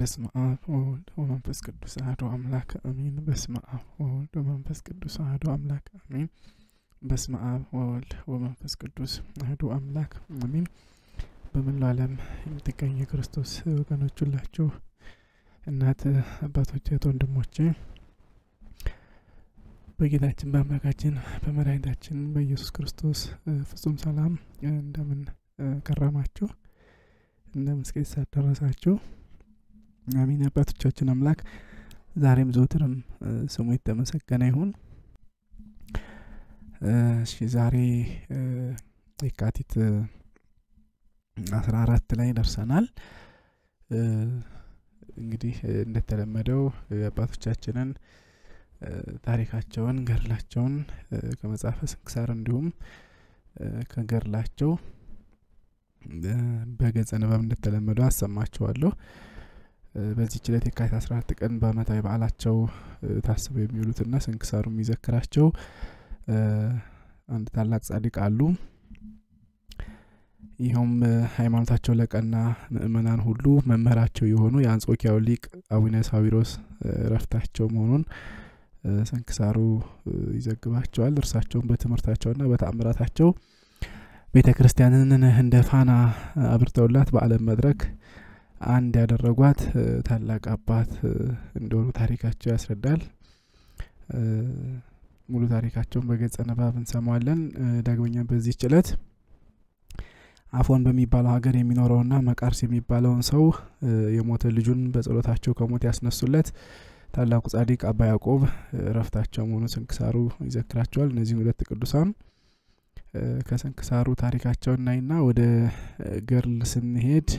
በስመ አብ ወወልድ ወመንፈስ ቅዱስ አሐዱ አምላክ አሜን። በስመ አብ ወወልድ ወመንፈስ ቅዱስ አሐዱ አምላክ አሜን። በስመ አብ ወወልድ ወመንፈስ ቅዱስ አሐዱ አምላክ አሜን። በመላው ዓለም የክርስቶስ ወገኖች ሁላችሁ እናት አባቶች፣ እህት ወንድሞቼ በጌታችን በአምላካችን በመድኃኒታችን በኢየሱስ ክርስቶስ ፍጹም ሰላም እንደምን ከረማችሁ? እንደምን እስከ ሳደረሳችሁ አሚን። አባቶቻችን አምላክ ዛሬም ዘውትርም ስሙ የተመሰገነ ይሁን። እሺ ዛሬ የካቲት አስራ አራት ላይ ደርሰናል። እንግዲህ እንደተለመደው አባቶቻችንን ታሪካቸውን፣ ገድላቸውን ከመጽሐፈ ስንክሳር እንዲሁም ከገድላቸው በገጸ ንባብ እንደተለመደው አሰማችኋለሁ። በዚህ ችለት የካቲት 14 ቀን በአመታዊ በዓላቸው ታስበው የሚውሉትና ስንክሳሩ የሚዘክራቸው አንድ ታላቅ ጻድቅ አሉ። ይኸውም ሃይማኖታቸው ለቀና ምእመናን ሁሉ መምህራቸው የሆኑ የአንጾኪያው ሊቅ አቡነ ሳዊሮስ ረፍታቸው መሆኑን ስንክሳሩ ይዘግባቸዋል። እርሳቸውን በትምህርታቸውና በተአምራታቸው ቤተ ክርስቲያንን እንደ ፋና አብርተውላት በአለም መድረክ አንድ ያደረጓት ታላቅ አባት እንደሆኑ ታሪካቸው ያስረዳል። ሙሉ ታሪካቸውን በገጸ ንባብ እንሰማዋለን። ዳግመኛ በዚህ ችለት አፎን በሚባለው ሀገር የሚኖረውና መቃርስ የሚባለውን ሰው የሞተ ልጁን በጸሎታቸው ከሞት ያስነሱለት ታላቁ ጻዲቅ አባ ያዕቆብ እረፍታቸው መሆኑ ስንክሳሩ ይዘክራቸዋል። እነዚህን ሁለት ቅዱሳን ከስንክሳሩ ታሪካቸውን ናይና ወደ ገርል ስንሄድ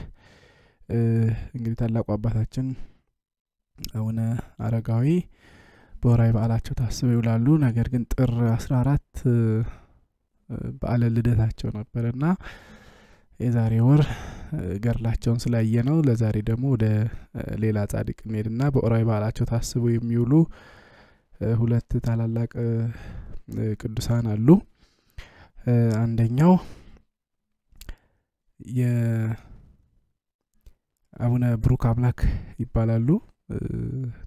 እንግዲህ ታላቁ አባታችን አቡነ አረጋዊ በወራዊ በዓላቸው ታስበው ይውላሉ። ነገር ግን ጥር አስራ አራት በዓለ ልደታቸው ነበርና የዛሬ ወር ገድላቸውን ስላየ ነው። ለዛሬ ደግሞ ወደ ሌላ ጻድቅ እንሄድና በወራዊ በዓላቸው ታስበው የሚውሉ ሁለት ታላላቅ ቅዱሳን አሉ። አንደኛው የ አቡነ ብሩክ አምላክ ይባላሉ።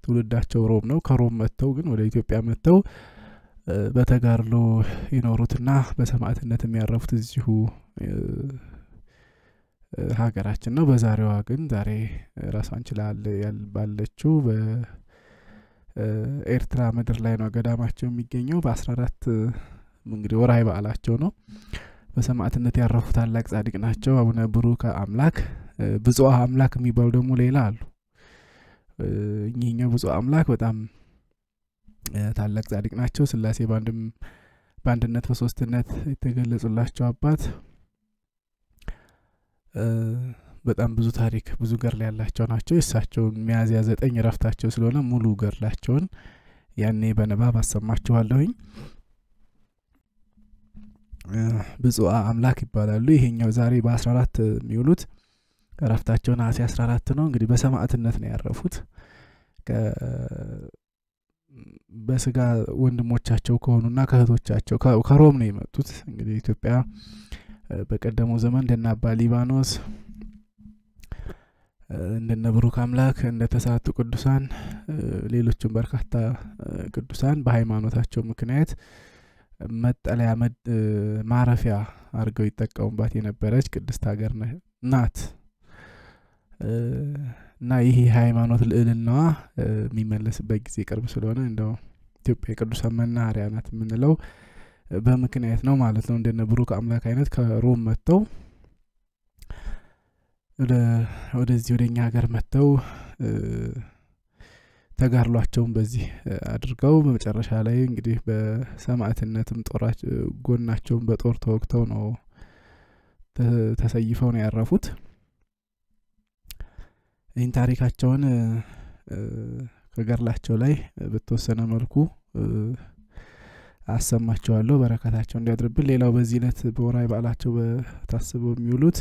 ትውልዳቸው ሮም ነው። ከሮም መጥተው ግን ወደ ኢትዮጵያ መጥተው በተጋድሎ የኖሩትና በሰማዕትነት የሚያረፉት እዚሁ ሀገራችን ነው። በዛሬዋ ግን ዛሬ ራሷን ችላል ባለችው በኤርትራ ምድር ላይ ነው ገዳማቸው የሚገኘው። በአስራ አራት እንግዲህ ወርሃዊ በዓላቸው ነው። በሰማዕትነት ያረፉ ታላቅ ጻድቅ ናቸው አቡነ ብሩክ አምላክ ብጽዋ አምላክ የሚባሉ ደግሞ ሌላ አሉ እኚህኛው ብጽዋ አምላክ በጣም ታላቅ ጻድቅ ናቸው ስላሴ በአንድነት በሶስትነት የተገለጹላቸው አባት በጣም ብዙ ታሪክ ብዙ ገርል ያላቸው ናቸው የእሳቸውን ሚያዝያ ዘጠኝ ረፍታቸው ስለሆነ ሙሉ ገርላቸውን ያኔ በንባብ አሰማችኋለሁኝ ብጽዋ አምላክ ይባላሉ ይሄኛው ዛሬ በአስራ አራት የሚውሉት እረፍታቸው ነሐሴ 14 ነው። እንግዲህ በሰማዕትነት ነው ያረፉት። በስጋ ወንድሞቻቸው ከሆኑና ከእህቶቻቸው ከሮም ነው የመጡት። እንግዲህ ኢትዮጵያ በቀደመው ዘመን እንደናባ አባ ሊባኖስ እንደነ ብሩክ አምላክ እንደ ተሳቱ ቅዱሳን ሌሎችም በርካታ ቅዱሳን በሃይማኖታቸው ምክንያት መጠለያ ማረፊያ አድርገው ይጠቀሙባት የነበረች ቅድስት ሀገር ናት። እና ይህ የሃይማኖት ልዕልናዋ የሚመለስበት ጊዜ ቅርብ ስለሆነ እንደው ኢትዮጵያ የቅዱሳን መናኸሪያ ናት የምንለው በምክንያት ነው ማለት ነው። እንደነ ብሩክ አምላክ አይነት ከሮም መጥተው ወደዚህ ወደ እኛ ሀገር መጥተው ተጋድሏቸውን በዚህ አድርገው በመጨረሻ ላይ እንግዲህ በሰማዕትነትም ጦራቸው ጎናቸውን በጦር ተወግተው ነው ተሰይፈው ነው ያረፉት። ይህን ታሪካቸውን ከገርላቸው ላይ በተወሰነ መልኩ አሰማቸዋለሁ በረከታቸው እንዲያድርብን ሌላው በዚህ ነት በወራዊ በዓላቸው ታስበው የሚውሉት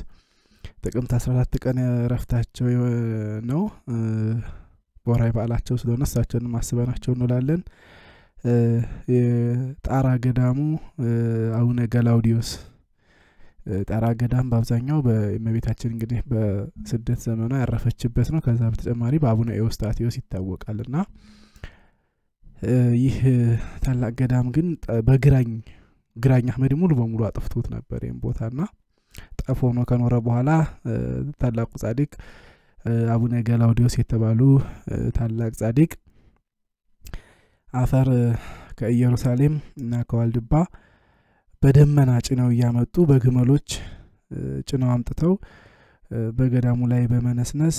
ጥቅምት 14 ቀን ረፍታቸው ነው በወራዊ በዓላቸው ስለሆነ እሳቸውንም ማስበናቸው እንውላለን የጣራ ገዳሙ አቡነ ገላውዲዮስ ጠራ ገዳም በአብዛኛው በእመቤታችን እንግዲህ በስደት ዘመኗ ያረፈችበት ነው። ከዛ በተጨማሪ በአቡነ ኤዎስጣቴዎስ ይታወቃል እና ይህ ታላቅ ገዳም ግን በግራኝ ግራኝ አህመድ ሙሉ በሙሉ አጥፍቶት ነበር ይህም ቦታ ቦታና ጠፎ ሆኖ ከኖረ በኋላ ታላቁ ጻዲቅ አቡነ ገላውዲዮስ የተባሉ ታላቅ ጻዲቅ አፈር ከኢየሩሳሌም እና ከዋልድባ በደመና ጭነው እያመጡ በግመሎች ጭነው አምጥተው በገዳሙ ላይ በመነስነስ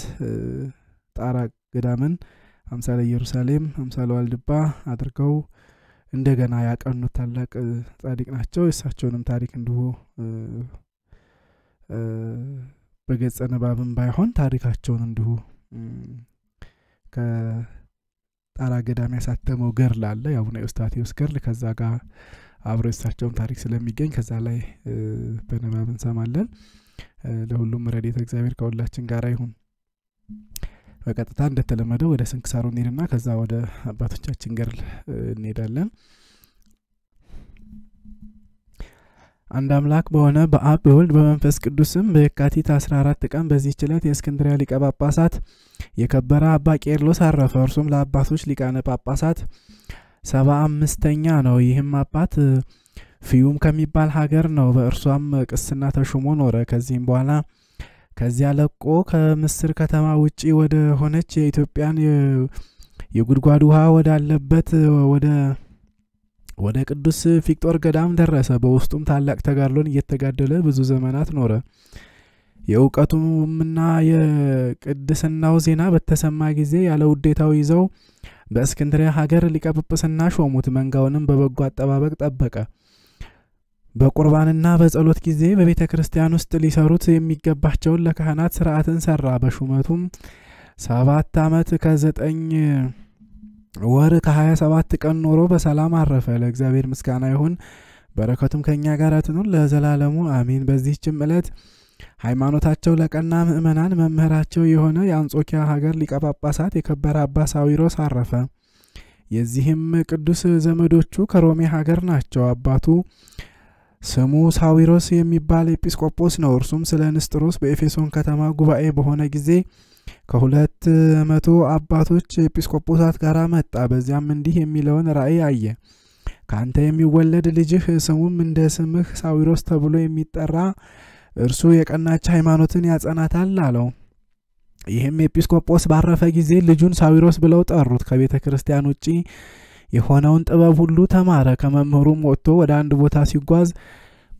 ጣራ ገዳምን አምሳለ ኢየሩሳሌም አምሳለ ዋልድባ አድርገው እንደገና ያቀኑት ታላቅ ጻድቅ ናቸው። የእሳቸውንም ታሪክ እንዲሁ በገጸ ንባብም ባይሆን ታሪካቸውን እንዲሁ ከጣራ ገዳም ያሳተመው ገርል አለ የአቡነ ኤውስታቴዎስ ገርል ከዛ ጋር አብሮ የሳቸውም ታሪክ ስለሚገኝ ከዛ ላይ በንባብ እንሰማለን። ለሁሉም ረድኤተ እግዚአብሔር ከሁላችን ጋር ይሁን። በቀጥታ እንደተለመደው ወደ ስንክሳሩ እንሄድና ከዛ ወደ አባቶቻችን ገድል እንሄዳለን። አንድ አምላክ በሆነ በአብ በወልድ በመንፈስ ቅዱስም በየካቲት 14 ቀን በዚህ ችለት የእስክንድሪያ ሊቀ ጳጳሳት የከበረ አባ ቄርሎስ አረፈ። እርሱም ለአባቶች ሊቃነ ጳጳሳት ሰባ አምስተኛ ነው። ይህም አባት ፍዩም ከሚባል ሀገር ነው። በእርሷም ቅስና ተሹሞ ኖረ። ከዚህም በኋላ ከዚያ ለቆ ከምስር ከተማ ውጪ ወደ ሆነች የኢትዮጵያን የጉድጓድ ውሃ ወዳለበት ወደ ወደ ቅዱስ ፊቅጦር ገዳም ደረሰ። በውስጡም ታላቅ ተጋድሎን እየተጋደለ ብዙ ዘመናት ኖረ። የእውቀቱምና የቅድስናው ዜና በተሰማ ጊዜ ያለ ውዴታው ይዘው በእስክንድሪያ ሀገር ሊቀጵጵስና ሾሙት። መንጋውንም በበጎ አጠባበቅ ጠበቀ። በቁርባንና በጸሎት ጊዜ በቤተ ክርስቲያን ውስጥ ሊሰሩት የሚገባቸውን ለካህናት ስርዓትን ሰራ። በሹመቱም ሰባት ዓመት ከዘጠኝ ወር ከሀያ ሰባት ቀን ኖሮ በሰላም አረፈ። ለእግዚአብሔር ምስጋና ይሁን፣ በረከቱም ከእኛ ጋር ትኑር ለዘላለሙ አሚን። በዚህችም ዕለት ሃይማኖታቸው ለቀና ምእመናን መምህራቸው የሆነ የአንጾኪያ ሀገር ሊቀ ጳጳሳት የከበረ አባ ሳዊሮስ አረፈ። የዚህም ቅዱስ ዘመዶቹ ከሮሜ ሀገር ናቸው። አባቱ ስሙ ሳዊሮስ የሚባል ኤጲስቆጶስ ነው። እርሱም ስለ ንስጥሮስ በኤፌሶን ከተማ ጉባኤ በሆነ ጊዜ ከሁለት መቶ አባቶች ኤጲስቆጶሳት ጋር መጣ። በዚያም እንዲህ የሚለውን ራእይ አየ። ከአንተ የሚወለድ ልጅህ ስሙም እንደ ስምህ ሳዊሮስ ተብሎ የሚጠራ እርሱ የቀናች ሃይማኖትን ያጸናታል አለው። ይህም ኤጲስቆጶስ ባረፈ ጊዜ ልጁን ሳዊሮስ ብለው ጠሩት። ከቤተ ክርስቲያን ውጪ የሆነውን ጥበብ ሁሉ ተማረ። ከመምህሩም ወጥቶ ወደ አንድ ቦታ ሲጓዝ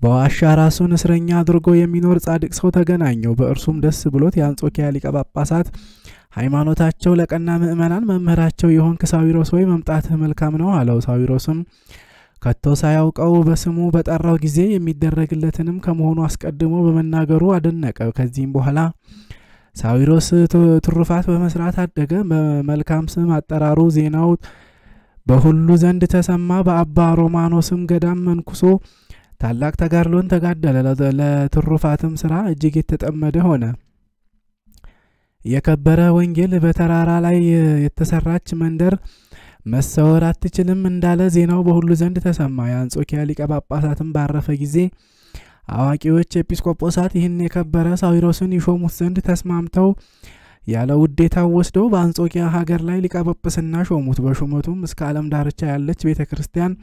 በዋሻ ራሱን እስረኛ አድርጎ የሚኖር ጻድቅ ሰው ተገናኘው። በእርሱም ደስ ብሎት የአንጾኪያ ሊቀ ጳጳሳት ሃይማኖታቸው ለቀና ምእመናን መምህራቸው የሆንክ ሳዊሮስ ወይ መምጣትህ መልካም ነው አለው። ሳዊሮስም ከቶ ሳያውቀው በስሙ በጠራው ጊዜ የሚደረግለትንም ከመሆኑ አስቀድሞ በመናገሩ አደነቀ። ከዚህም በኋላ ሳዊሮስ ትሩፋት በመስራት አደገ። በመልካም ስም አጠራሩ ዜናው በሁሉ ዘንድ ተሰማ። በአባ ሮማኖስም ገዳም መንኩሶ ታላቅ ተጋድሎን ተጋደለ። ለትሩፋትም ስራ እጅግ የተጠመደ ሆነ። የከበረ ወንጌል በተራራ ላይ የተሰራች መንደር መሰወር አትችልም እንዳለ ዜናው በሁሉ ዘንድ ተሰማ። የአንጾኪያ ሊቀ ጳጳሳትም ባረፈ ጊዜ አዋቂዎች ኤጲስቆጶሳት ይህን የከበረ ሳዊሮስን ይሾሙት ዘንድ ተስማምተው ያለ ውዴታ ወስደው በአንጾኪያ ሀገር ላይ ሊቀ ጵጵስና ሾሙት። በሹመቱም እስከ ዓለም ዳርቻ ያለች ቤተ ክርስቲያን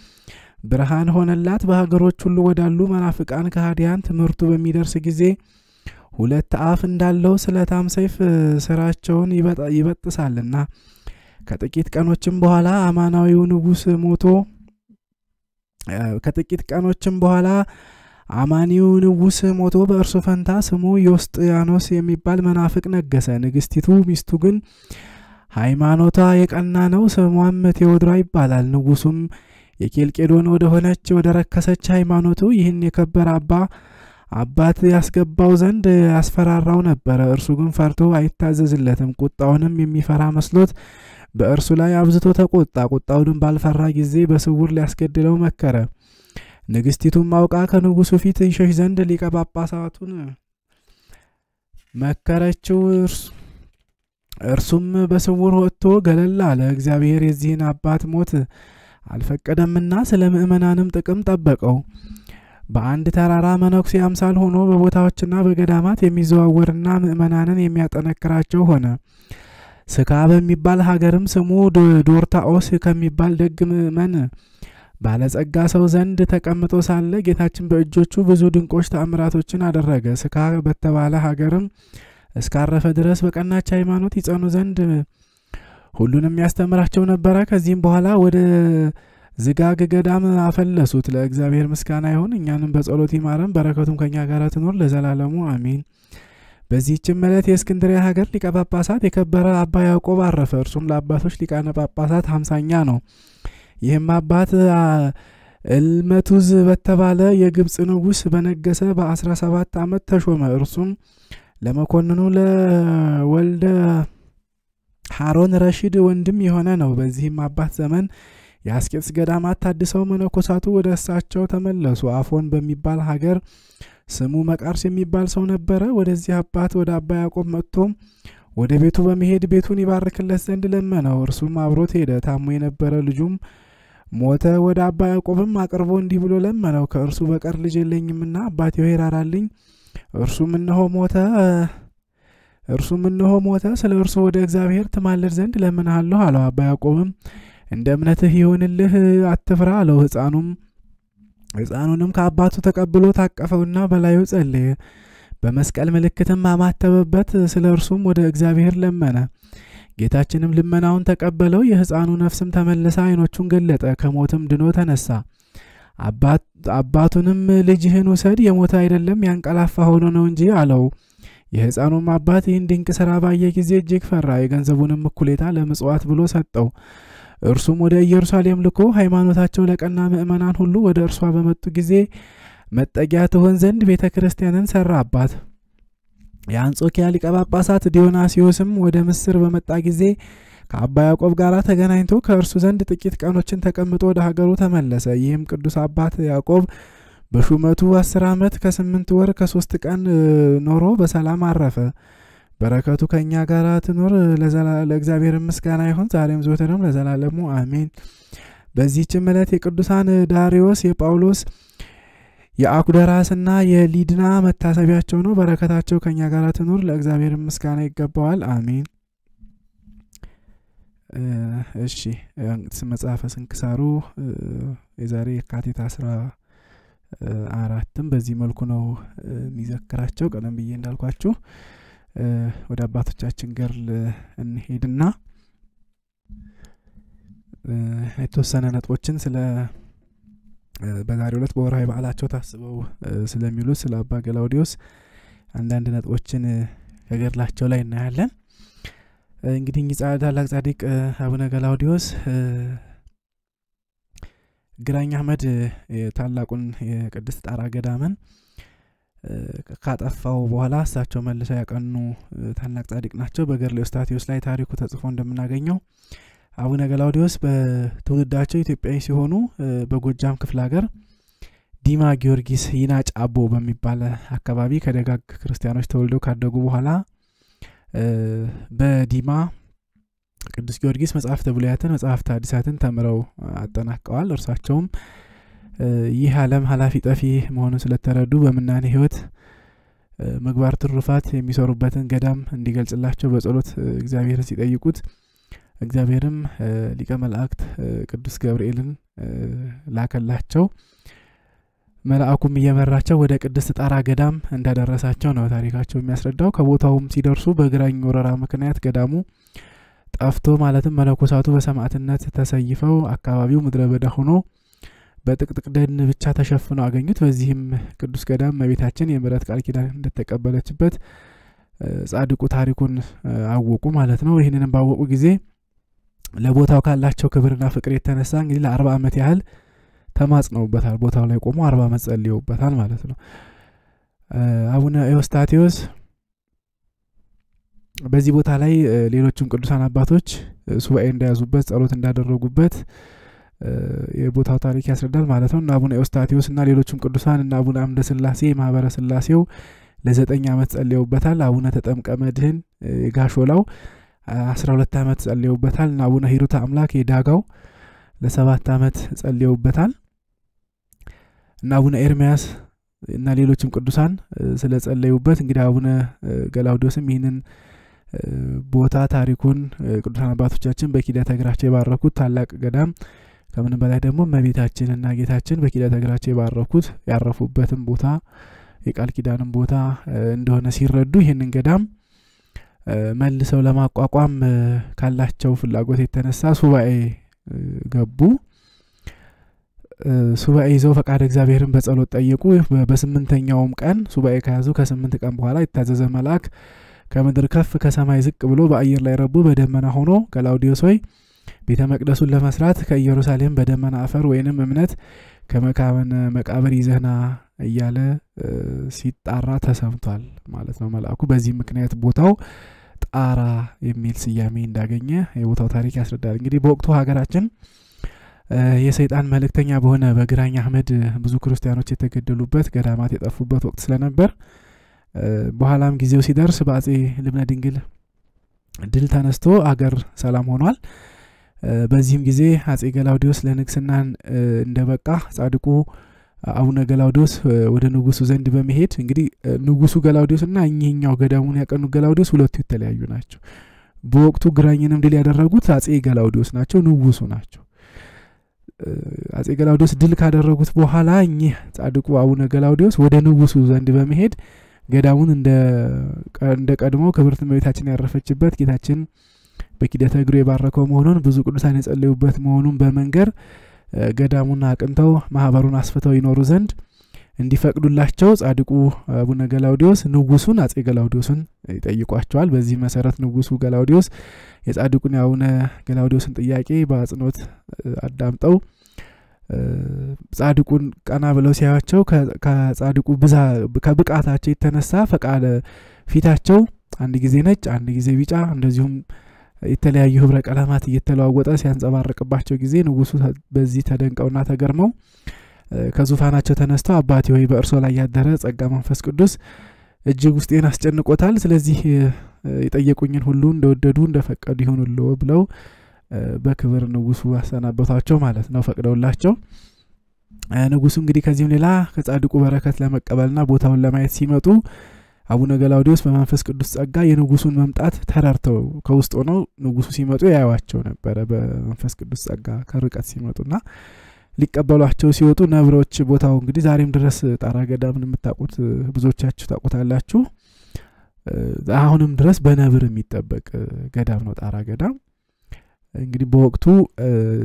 ብርሃን ሆነላት። በሀገሮች ሁሉ ወዳሉ መናፍቃን ከሃዲያን ትምህርቱ በሚደርስ ጊዜ ሁለት አፍ እንዳለው ስለታም ሰይፍ ስራቸውን ይበጥሳልና ከጥቂት ቀኖችም በኋላ አማናዊው ንጉስ ሞቶ ከጥቂት ቀኖችም በኋላ አማኒው ንጉስ ሞቶ በእርሱ ፈንታ ስሙ ዮስጥያኖስ የሚባል መናፍቅ ነገሰ። ንግስቲቱ ሚስቱ ግን ሃይማኖቷ የቀና ነው፣ ስሟም ቴዎድራ ይባላል። ንጉሱም የኬልቄዶን ወደ ሆነች ወደ ረከሰች ሃይማኖቱ ይህን የከበረ አባ አባት ያስገባው ዘንድ ያስፈራራው ነበረ። እርሱ ግን ፈርቶ አይታዘዝለትም። ቁጣውንም የሚፈራ መስሎት በእርሱ ላይ አብዝቶ ተቆጣ። ቁጣውንም ባልፈራ ጊዜ በስውር ሊያስገድለው መከረ። ንግሥቲቱም አውቃ ከንጉሱ ፊት ይሸሽ ዘንድ ሊቀ ጳጳሳቱን መከረችው። እርሱም በስውር ወጥቶ ገለል አለ። እግዚአብሔር የዚህን አባት ሞት አልፈቀደምና ስለ ምእመናንም ጥቅም ጠበቀው። በአንድ ተራራ መነኩሴ አምሳል ሆኖ በቦታዎችና በገዳማት የሚዘዋወርና ምእመናንን የሚያጠነክራቸው ሆነ። ስካ በሚባል ሀገርም ስሙ ዶርታኦስ ከሚባል ደግ ምእመን ባለጸጋ ሰው ዘንድ ተቀምጦ ሳለ ጌታችን በእጆቹ ብዙ ድንቆች ተአምራቶችን አደረገ። ስካ በተባለ ሀገርም እስካረፈ ድረስ በቀናች ሃይማኖት ይጸኑ ዘንድ ሁሉንም ያስተምራቸው ነበረ። ከዚህም በኋላ ወደ ዝጋግ ገዳም አፈለሱት። ለእግዚአብሔር ምስጋና ይሁን፣ እኛንም በጸሎት ይማረን፣ በረከቱም ከእኛ ጋር ትኖር ለዘላለሙ አሚን። በዚህችም ዕለት የእስክንድሪያ ሀገር ሊቀ ጳጳሳት የከበረ አባ ያዕቆብ አረፈ። እርሱም ለአባቶች ሊቃነ ጳጳሳት ሀምሳኛ ነው። ይህም አባት እልመቱዝ በተባለ የግብፅ ንጉሥ በነገሰ በ17 ዓመት ተሾመ። እርሱም ለመኮንኑ ለወልደ ሐሮን ረሺድ ወንድም የሆነ ነው። በዚህም አባት ዘመን የአስቄጥስ ገዳማት ታድሰው መነኮሳቱ ወደ እሳቸው ተመለሱ። አፎን በሚባል ሀገር ስሙ መቃርስ የሚባል ሰው ነበረ። ወደዚህ አባት ወደ አባ ያዕቆብ መጥቶም ወደ ቤቱ በመሄድ ቤቱን ይባርክለት ዘንድ ለመነው። እርሱም አብሮት ሄደ። ታሞ የነበረ ልጁም ሞተ። ወደ አባ ያዕቆብም አቅርቦ እንዲህ ብሎ ለመነው፣ ከእርሱ በቀር ልጅ የለኝምና አባቴ ሆይ ራራልኝ። እርሱም እነሆ ሞተ እርሱም እነሆ ሞተ፣ ስለ እርሱ ወደ እግዚአብሔር ትማልድ ዘንድ ለምንሃለሁ አለው። አባ ያዕቆብም እንደ እምነትህ ይሆንልህ፣ አትፍራ አለው። ሕፃኑም ሕፃኑንም ከአባቱ ተቀብሎ ታቀፈውና በላዩ ጸለየ። በመስቀል ምልክትም አማተበበት፣ ስለ እርሱም ወደ እግዚአብሔር ለመነ። ጌታችንም ልመናውን ተቀበለው። የሕፃኑ ነፍስም ተመልሳ ዓይኖቹን ገለጠ፣ ከሞትም ድኖ ተነሳ። አባቱንም ልጅህን ውሰድ፣ የሞተ አይደለም ያንቀላፋ ሆኖ ነው እንጂ አለው። የሕፃኑም አባት ይህን ድንቅ ሥራ ባየ ጊዜ እጅግ ፈራ። የገንዘቡንም እኩሌታ ለምጽዋት ብሎ ሰጠው። እርሱም ወደ ኢየሩሳሌም ልኮ ሃይማኖታቸው ለቀና ምእመናን ሁሉ ወደ እርሷ በመጡ ጊዜ መጠጊያ ትሆን ዘንድ ቤተ ክርስቲያንን ሰራባት። የአንጾኪያ ሊቀ ጳጳሳት ዲዮናሲዮስም ወደ ምስር በመጣ ጊዜ ከአባ ያዕቆብ ጋር ተገናኝቶ ከእርሱ ዘንድ ጥቂት ቀኖችን ተቀምጦ ወደ ሀገሩ ተመለሰ። ይህም ቅዱስ አባት ያዕቆብ በሹመቱ አስር ዓመት ከስምንት ወር ከሶስት ቀን ኖሮ በሰላም አረፈ። በረከቱ ከእኛ ጋር ትኖር ለእግዚአብሔር ምስጋና ይሁን ዛሬም ዘወትርም ለዘላለሙ አሜን። በዚህችም ዕለት የቅዱሳን ዳሪዮስ፣ የጳውሎስ፣ የአኩደራስና የሊድና መታሰቢያቸው ነው። በረከታቸው ከእኛ ጋር ትኑር። ለእግዚአብሔር ምስጋና ይገባዋል። አሜን። እሺ መጽሐፈ ስንክሳሩ የዛሬ የካቲት አስራ አራትም በዚህ መልኩ ነው የሚዘክራቸው ቀደም ብዬ እንዳልኳችሁ ወደ አባቶቻችን ገርል እንሄድና የተወሰነ ነጥቦችን ስለ በዛሬ ሁለት በወርሃዊ በዓላቸው ታስበው ስለሚሉ ስለ አባ ገላውዲዮስ አንዳንድ ነጥቦችን ከገድላቸው ላይ እናያለን። እንግዲህ እኚህ ታላቅ ጻዲቅ አቡነ ገላውዲዮስ ግራኝ አህመድ ታላቁን የቅድስት ጣራ ገዳመን ካጠፋው በኋላ እሳቸው መልሰው ያቀኑ ታላቅ ጻድቅ ናቸው። በገርሌዎስታቴዎስ ላይ ታሪኩ ተጽፎ እንደምናገኘው አቡነ ገላውዲዎስ በትውልዳቸው ኢትዮጵያዊ ሲሆኑ በጎጃም ክፍለ ሀገር ዲማ ጊዮርጊስ ይናጭ አቦ በሚባል አካባቢ ከደጋግ ክርስቲያኖች ተወልደው ካደጉ በኋላ በዲማ ቅዱስ ጊዮርጊስ መጽሐፍተ ብሉያትን፣ መጽሐፍተ አዲሳትን ተምረው አጠናቀዋል። እርሳቸውም ይህ ዓለም ኃላፊ ጠፊ መሆኑን ስለተረዱ በምናኔ ህይወት ምግባር ትሩፋት የሚሰሩበትን ገዳም እንዲገልጽላቸው በጸሎት እግዚአብሔርን ሲጠይቁት እግዚአብሔርም ሊቀ መላእክት ቅዱስ ገብርኤልን ላከላቸው። መልአኩም እየመራቸው ወደ ቅድስት ጣራ ገዳም እንዳደረሳቸው ነው ታሪካቸው የሚያስረዳው። ከቦታውም ሲደርሱ በግራኝ ወረራ ምክንያት ገዳሙ ጠፍቶ ማለትም መለኮሳቱ በሰማዕትነት ተሰይፈው አካባቢው ምድረ በዳ ሆኖ በጥቅጥቅ ደን ብቻ ተሸፍነው አገኙት። በዚህም ቅዱስ ገዳም መቤታችን የምሕረት ቃል ኪዳን እንደተቀበለችበት ጻድቁ ታሪኩን አወቁ ማለት ነው። ይህንንም ባወቁ ጊዜ ለቦታው ካላቸው ክብርና ፍቅር የተነሳ እንግዲህ ለአርባ ዓመት ያህል ተማጽነውበታል። ቦታው ላይ ቆሞ አርባ ዓመት ጸልየውበታል ማለት ነው። አቡነ ኤዎስታቴዎስ በዚህ ቦታ ላይ ሌሎችም ቅዱሳን አባቶች ሱባኤ እንዳያዙበት ጸሎት እንዳደረጉበት የቦታው ታሪክ ያስረዳል ማለት ነው እና አቡነ ኤዎስታቴዎስ እና ሌሎችም ቅዱሳን እና አቡነ አምደ ስላሴ ማህበረ ስላሴው ለዘጠኝ ዓመት ጸልየውበታል። አቡነ ተጠምቀ መድህን የጋሾላው አስራ ሁለት ዓመት ጸልየውበታል እና አቡነ ሂሩት አምላክ የዳጋው ለሰባት ዓመት ጸልየውበታል እና አቡነ ኤርሚያስ እና ሌሎችም ቅዱሳን ጸለዩበት እንግዲህ አቡነ ገላውዲዮስም ይህንን ቦታ ታሪኩን ቅዱሳን አባቶቻችን በኪዳተ እግራቸው የባረኩት ታላቅ ገዳም ከምንም በላይ ደግሞ መቤታችንና ጌታችን በኪዳተ እግራቸው የባረኩት ያረፉበትም ቦታ የቃል ኪዳንም ቦታ እንደሆነ ሲረዱ ይህንን ገዳም መልሰው ለማቋቋም ካላቸው ፍላጎት የተነሳ ሱባኤ ገቡ። ሱባኤ ይዘው ፈቃድ እግዚአብሔርን በጸሎት ጠየቁ። በስምንተኛውም ቀን ሱባኤ ከያዙ ከስምንት ቀን በኋላ የታዘዘ መልአክ ከምድር ከፍ ከሰማይ ዝቅ ብሎ በአየር ላይ ረቡ በደመና ሆኖ ገላውዲዮስ ሆይ ቤተ መቅደሱን ለመስራት ከኢየሩሳሌም በደመና አፈር ወይንም እምነት ከመካበን መቃብር ይዘህና እያለ ሲጣራ ተሰምቷል ማለት ነው መልአኩ። በዚህ ምክንያት ቦታው ጣራ የሚል ስያሜ እንዳገኘ የቦታው ታሪክ ያስረዳል። እንግዲህ በወቅቱ ሀገራችን የሰይጣን መልእክተኛ በሆነ በግራኝ አህመድ ብዙ ክርስቲያኖች የተገደሉበት ገዳማት የጠፉበት ወቅት ስለነበር በኋላም ጊዜው ሲደርስ በአጼ ልብነ ድንግል ድል ተነስቶ አገር ሰላም ሆኗል። በዚህም ጊዜ አጼ ገላውዲዮስ ለንግስና እንደበቃ ጻድቁ አቡነ ገላውዲዮስ ወደ ንጉሱ ዘንድ በመሄድ እንግዲህ ንጉሱ ገላውዲዮስ እና እኚህኛው ገዳሙን ያቀኑ ገላውዲዮስ ሁለቱ የተለያዩ ናቸው። በወቅቱ ግራኝንም ድል ያደረጉት አጼ ገላውዲዮስ ናቸው፣ ንጉሱ ናቸው። አጼ ገላውዲዮስ ድል ካደረጉት በኋላ እኚህ ጻድቁ አቡነ ገላውዲዮስ ወደ ንጉሱ ዘንድ በመሄድ ገዳሙን እንደ ቀድሞ ክብርት እመቤታችን ያረፈችበት ጌታችን በኪደተ እግሩ የባረከው መሆኑን ብዙ ቅዱሳን የጸለዩበት መሆኑን በመንገር ገዳሙን አቅንተው ማህበሩን አስፍተው ይኖሩ ዘንድ እንዲፈቅዱላቸው ጻድቁ አቡነ ገላውዲዮስ ንጉሱን አጼ ገላውዲዮስን ይጠይቋቸዋል። በዚህ መሰረት ንጉሱ ገላውዲዮስ የጻድቁን የአቡነ ገላውዲዮስን ጥያቄ በአጽንኦት አዳምጠው ጻድቁን ቀና ብለው ሲያዩቸው ከጻድቁ ከብቃታቸው የተነሳ ፈቃደ ፊታቸው አንድ ጊዜ ነጭ፣ አንድ ጊዜ ቢጫ እንደዚሁም የተለያዩ ህብረ ቀለማት እየተለዋወጠ ሲያንጸባርቅባቸው ጊዜ ንጉሱ በዚህ ተደንቀውና ተገርመው ከዙፋናቸው ተነስተው አባቴ ወይ በእርሶ ላይ ያደረ ጸጋ መንፈስ ቅዱስ እጅግ ውስጤን አስጨንቆታል ስለዚህ የጠየቁኝን ሁሉ እንደወደዱ እንደፈቀዱ ይሆኑሎ ብለው በክብር ንጉሱ አሰናበቷቸው ማለት ነው ፈቅደውላቸው ንጉሱ እንግዲህ ከዚህም ሌላ ከጻድቁ በረከት ለመቀበልና ቦታውን ለማየት ሲመጡ አቡነ ገላውዲዎስ በመንፈስ ቅዱስ ጸጋ የንጉሱን መምጣት ተረድተው ከውስጥ ሆነው ንጉሱ ሲመጡ ያዩዋቸው ነበረ። በመንፈስ ቅዱስ ጸጋ ከርቀት ሲመጡና ሊቀበሏቸው ሲወጡ ነብሮች፣ ቦታው እንግዲህ ዛሬም ድረስ ጣራ ገዳምን የምታውቁት ብዙዎቻችሁ ታውቁታላችሁ። አሁንም ድረስ በነብር የሚጠበቅ ገዳም ነው ጣራ ገዳም። እንግዲህ በወቅቱ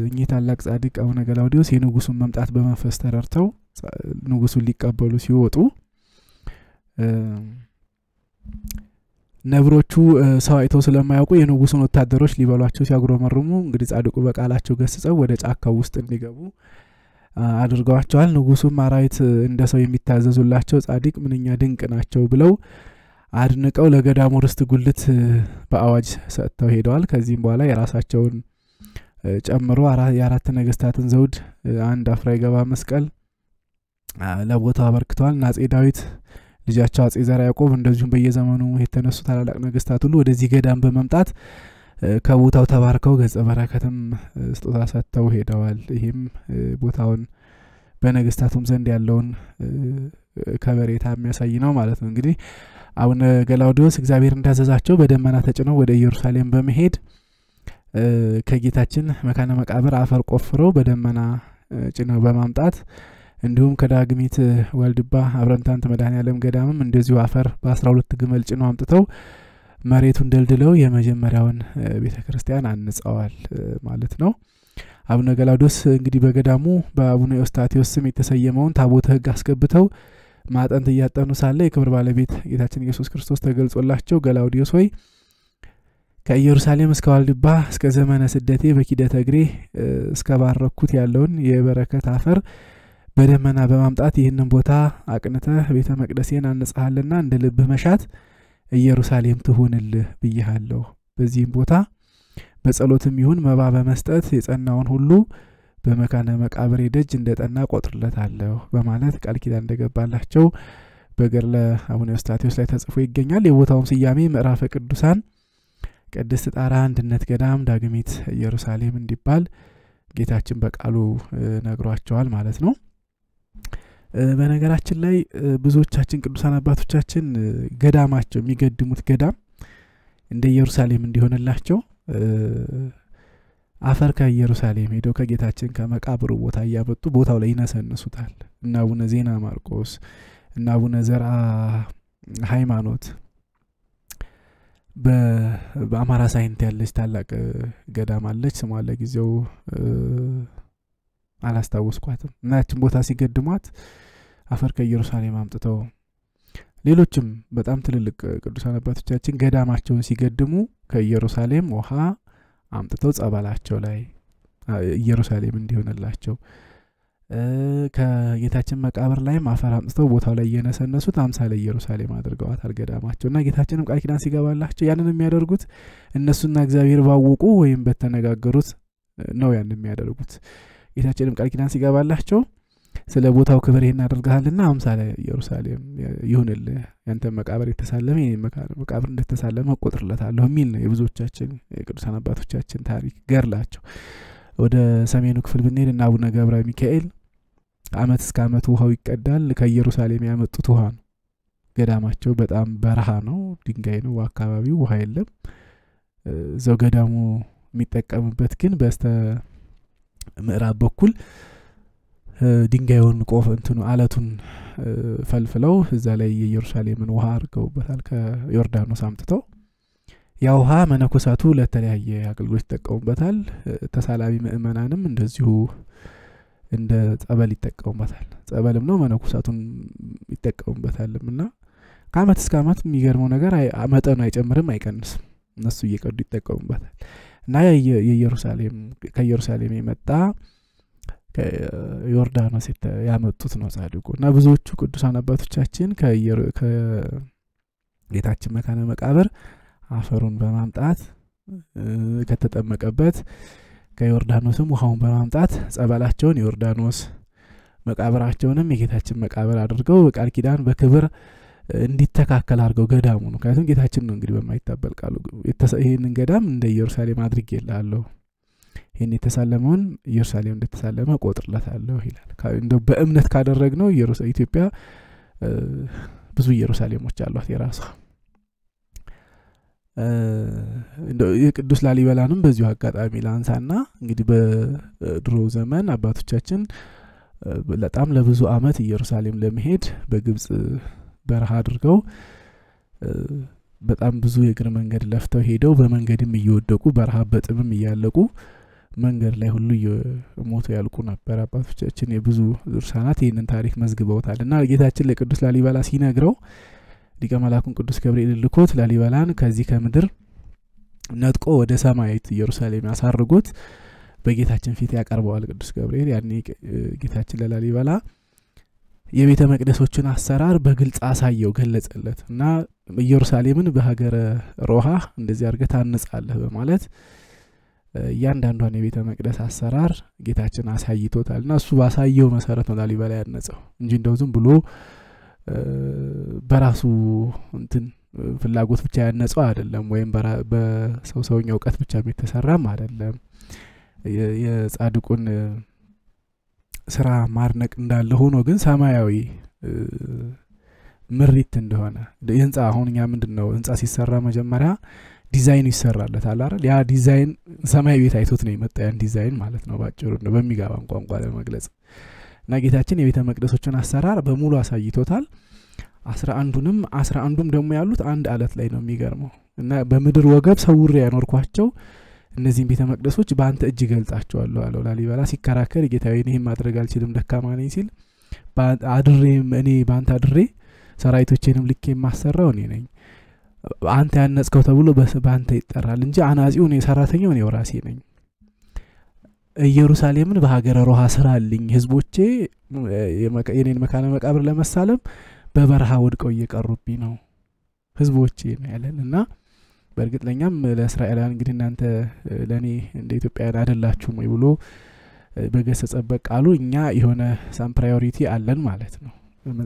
እኚህ ታላቅ ጻድቅ አቡነ ገላውዲዎስ የንጉሱን መምጣት በመንፈስ ተረድተው ንጉሱን ሊቀበሉ ሲወጡ ነብሮቹ ሰው አይተው ስለማያውቁ የንጉሱን ወታደሮች ሊበሏቸው ሲያጉረመርሙ እንግዲህ ጻድቁ በቃላቸው ገስጸው ወደ ጫካው ውስጥ እንዲገቡ አድርገዋቸዋል። ንጉሱም አራዊት እንደ ሰው የሚታዘዙላቸው ጻድቅ ምንኛ ድንቅ ናቸው ብለው አድንቀው ለገዳሙ ርስት ጉልት በአዋጅ ሰጥተው ሄደዋል። ከዚህም በኋላ የራሳቸውን ጨምሮ የአራት ነገስታትን ዘውድ፣ አንድ አፍራ የገባ መስቀል ለቦታው አበርክተዋል። ናጼ ዳዊት ልጃቸው አጼ ዘርዓ ያዕቆብ እንደዚሁም በየዘመኑ የተነሱ ታላላቅ ነገስታት ሁሉ ወደዚህ ገዳም በመምጣት ከቦታው ተባርከው ገጸ በረከትም ስጦታ ሰጥተው ሄደዋል። ይህም ቦታውን በነገስታቱም ዘንድ ያለውን ከበሬታ የሚያሳይ ነው ማለት ነው። እንግዲህ አቡነ ገላውዲዮስ እግዚአብሔር እንዳዘዛቸው በደመና ተጭነው ወደ ኢየሩሳሌም በመሄድ ከጌታችን መካነ መቃብር አፈር ቆፍረው በደመና ጭነው በማምጣት እንዲሁም ከዳግሚት ወልድባ አብረምታንት መድኃኔ ዓለም ገዳምም እንደዚሁ አፈር በአስራ ሁለት ግመል ጭኖ አምጥተው መሬቱን ደልድለው የመጀመሪያውን ቤተ ክርስቲያን አንጸዋል ማለት ነው። አቡነ ገላውዴዎስ እንግዲህ በገዳሙ በአቡነ ኤዎስጣቴዎስ ስም የተሰየመውን ታቦተ ሕግ አስገብተው ማጠንት እያጠኑ ሳለ የክብር ባለቤት ጌታችን ኢየሱስ ክርስቶስ ተገልጾላቸው ገላውዴዎስ ሆይ ከኢየሩሳሌም እስከ ዋልድባ እስከ ዘመነ ስደቴ በኪደተ እግሬ እስከ ባረኩት ያለውን የበረከት አፈር በደመና በማምጣት ይህንን ቦታ አቅንተህ ቤተ መቅደሴን አንጽሃልና እንደ ልብህ መሻት ኢየሩሳሌም ትሁንልህ ብያሃለሁ። በዚህም ቦታ በጸሎትም ይሁን መባ በመስጠት የጸናውን ሁሉ በመካነ መቃብሬ ደጅ እንደ ጠና ቆጥርለታለሁ በማለት ቃል ኪዳን እንደገባላቸው በገድለ አቡነ ኤዎስጣቴዎስ ላይ ተጽፎ ይገኛል። የቦታውም ስያሜ ምዕራፈ ቅዱሳን ቅድስት ጣራ አንድነት ገዳም ዳግሚት ኢየሩሳሌም እንዲባል ጌታችን በቃሉ ነግሯቸዋል ማለት ነው። በነገራችን ላይ ብዙዎቻችን ቅዱሳን አባቶቻችን ገዳማቸው የሚገድሙት ገዳም እንደ ኢየሩሳሌም እንዲሆንላቸው አፈር ከኢየሩሳሌም ሄደው ከጌታችን ከመቃብሩ ቦታ እያመጡ ቦታው ላይ ይነሰንሱታል። እና አቡነ ዜና ማርቆስ እና አቡነ ዘርአ ሃይማኖት በአማራ ሳይንት ያለች ታላቅ ገዳም አለች። ስሟ ለጊዜው አላስታወስኳትም እና ያችን ቦታ ሲገድሟት አፈር ከኢየሩሳሌም አምጥተው ሌሎችም በጣም ትልልቅ ቅዱሳን አባቶቻችን ገዳማቸውን ሲገድሙ ከኢየሩሳሌም ውሃ አምጥተው ጸበላቸው ላይ ኢየሩሳሌም እንዲሆንላቸው ከጌታችን መቃብር ላይም አፈር አምጥተው ቦታው ላይ እየነሰነሱት ላይ ኢየሩሳሌም አድርገዋታል ገዳማቸው እና ጌታችንም ቃል ኪዳን ሲገባላቸው ያንን የሚያደርጉት እነሱና እግዚአብሔር ባወቁ ወይም በተነጋገሩት ነው ያን የሚያደርጉት ጌታችንም ቃል ኪዳን ሲገባላቸው ስለ ቦታው ክብር ይህን አድርገሃልና አምሳለ ኢየሩሳሌም ይሁንልህ ያንተ መቃብር የተሳለመ መቃብር እንደተሳለመ እቆጥርለታለሁ የሚል ነው የብዙዎቻችን የቅዱሳን አባቶቻችን ታሪክ ገርላቸው ወደ ሰሜኑ ክፍል ብንሄድ እና አቡነ ገብረ ሚካኤል ከአመት እስከ አመት ውሃው ይቀዳል ከኢየሩሳሌም ያመጡት ውሃ ነው ገዳማቸው በጣም በረሃ ነው ድንጋይ ነው አካባቢው ውሃ የለም እዛው ገዳሙ የሚጠቀምበት ግን በስተ ምዕራብ በኩል ድንጋዩን ቆፍ እንትኑ አለቱን ፈልፍለው እዛ ላይ የኢየሩሳሌምን ውሃ አድርገውበታል ከዮርዳኖስ አምጥተው ያ ውሃ መነኮሳቱ ለተለያየ አገልግሎት ይጠቀሙበታል ተሳላቢ ምእመናንም እንደዚሁ እንደ ጸበል ይጠቀሙበታል ጸበልም ነው መነኮሳቱን ይጠቀሙበታልም እና ከአመት እስከ አመት የሚገርመው ነገር መጠኑ አይጨምርም አይቀንስም እነሱ እየቀዱ ይጠቀሙበታል እና የኢየሩሳሌም ከኢየሩሳሌም የመጣ ዮርዳኖስ ያመጡት ነው ጻድቁ እና ብዙዎቹ ቅዱሳን አባቶቻችን ከጌታችን መካነ መቃብር አፈሩን በማምጣት ከተጠመቀበት ከዮርዳኖስም ውሃውን በማምጣት ጸበላቸውን ዮርዳኖስ መቃብራቸውንም የጌታችን መቃብር አድርገው በቃል ኪዳን በክብር እንዲተካከል አድርገው ገዳሙ ነው። ምክንያቱም ጌታችን ነው እንግዲህ በማይታበል ቃሉ ይህንን ገዳም እንደ ኢየሩሳሌም አድርጌ ይህን የተሳለመውን ኢየሩሳሌም እንደተሳለመ እቆጥርለታለሁ ይላል። እንደው በእምነት ካደረግ ነው ኢትዮጵያ ብዙ ኢየሩሳሌሞች አሏት የራሷ። የቅዱስ ላሊበላንም በዚሁ አጋጣሚ ላንሳና እንግዲህ በድሮ ዘመን አባቶቻችን በጣም ለብዙ አመት ኢየሩሳሌም ለመሄድ በግብጽ በረሃ አድርገው በጣም ብዙ የእግር መንገድ ለፍተው ሄደው በመንገድም እየወደቁ በረሃ በጥምም እያለቁ መንገድ ላይ ሁሉ ሞቱ ያልቁ ነበር። አባቶቻችን የብዙ ድርሳናት ይህንን ታሪክ መዝግበውታል እና ጌታችን ለቅዱስ ላሊበላ ሲነግረው ሊቀ መላኩን ቅዱስ ገብርኤል ልኮት ላሊበላን ከዚህ ከምድር ነጥቆ ወደ ሰማያዊት ኢየሩሳሌም ያሳርጎት በጌታችን ፊት ያቀርበዋል ቅዱስ ገብርኤል። ያኔ ጌታችን ለላሊበላ የቤተ መቅደሶችን አሰራር በግልጽ አሳየው ገለጸለት እና ኢየሩሳሌምን በሀገረ ሮሃ እንደዚህ አድርገ ታንጻለህ በማለት እያንዳንዷን የቤተ መቅደስ አሰራር ጌታችን አሳይቶታል እና እሱ ባሳየው መሰረት ነው ላሊበላ ያነጸው እንጂ እንደው ዝም ብሎ በራሱ እንትን ፍላጎት ብቻ ያነጸው አይደለም ወይም በሰው ሰውኛ እውቀት ብቻ የተሰራም አይደለም የጻድቁን ስራ ማድነቅ እንዳለ ሆኖ ግን ሰማያዊ ምሪት እንደሆነ ህንፃ አሁን እኛ ምንድን ነው ህንፃ ሲሰራ መጀመሪያ ዲዛይኑ ይሰራለት አላረ ያ ዲዛይን ሰማያዊ ቤት አይቶት ነው የመጣ ያን ዲዛይን ማለት ነው ባጭሩ ነው በሚጋባን ቋንቋ ለመግለጽ እና ጌታችን የቤተ መቅደሶችን አሰራር በሙሉ አሳይቶታል። አስራ አንዱንም አስራ አንዱም ደግሞ ያሉት አንድ አለት ላይ ነው የሚገርመው እና በምድር ወገብ ሰውሬ ያኖርኳቸው እነዚህም ቤተ መቅደሶች በአንተ እጅ ገልጣቸዋለሁ አለው ላሊበላ ሲከራከር ጌታ ይህም ማድረግ አልችልም ደካማ ነኝ ሲል አድሬም እኔ በአንተ አድሬ ሰራዊቶቼንም ልኬ የማሰራው እኔ ነኝ አንተ ያነጽከው ተብሎ በአንተ ይጠራል እንጂ አናጺው እኔ ሰራተኛው እኔው ራሴ ነኝ ኢየሩሳሌምን በሀገረ ሮሃ ስራልኝ ህዝቦቼ የኔን መካነ መቃብር ለመሳለም በበረሃ ወድቀው እየቀሩብኝ ነው ህዝቦቼ ነው ያለን እና በእርግጥ ለእኛም ለእስራኤላውያን እንግዲህ እናንተ ለእኔ እንደ ኢትዮጵያውያን አደላችሁም ወይ ብሎ በገሰጸበት ቃሉ እኛ የሆነ ሳም ፕራዮሪቲ አለን ማለት ነው።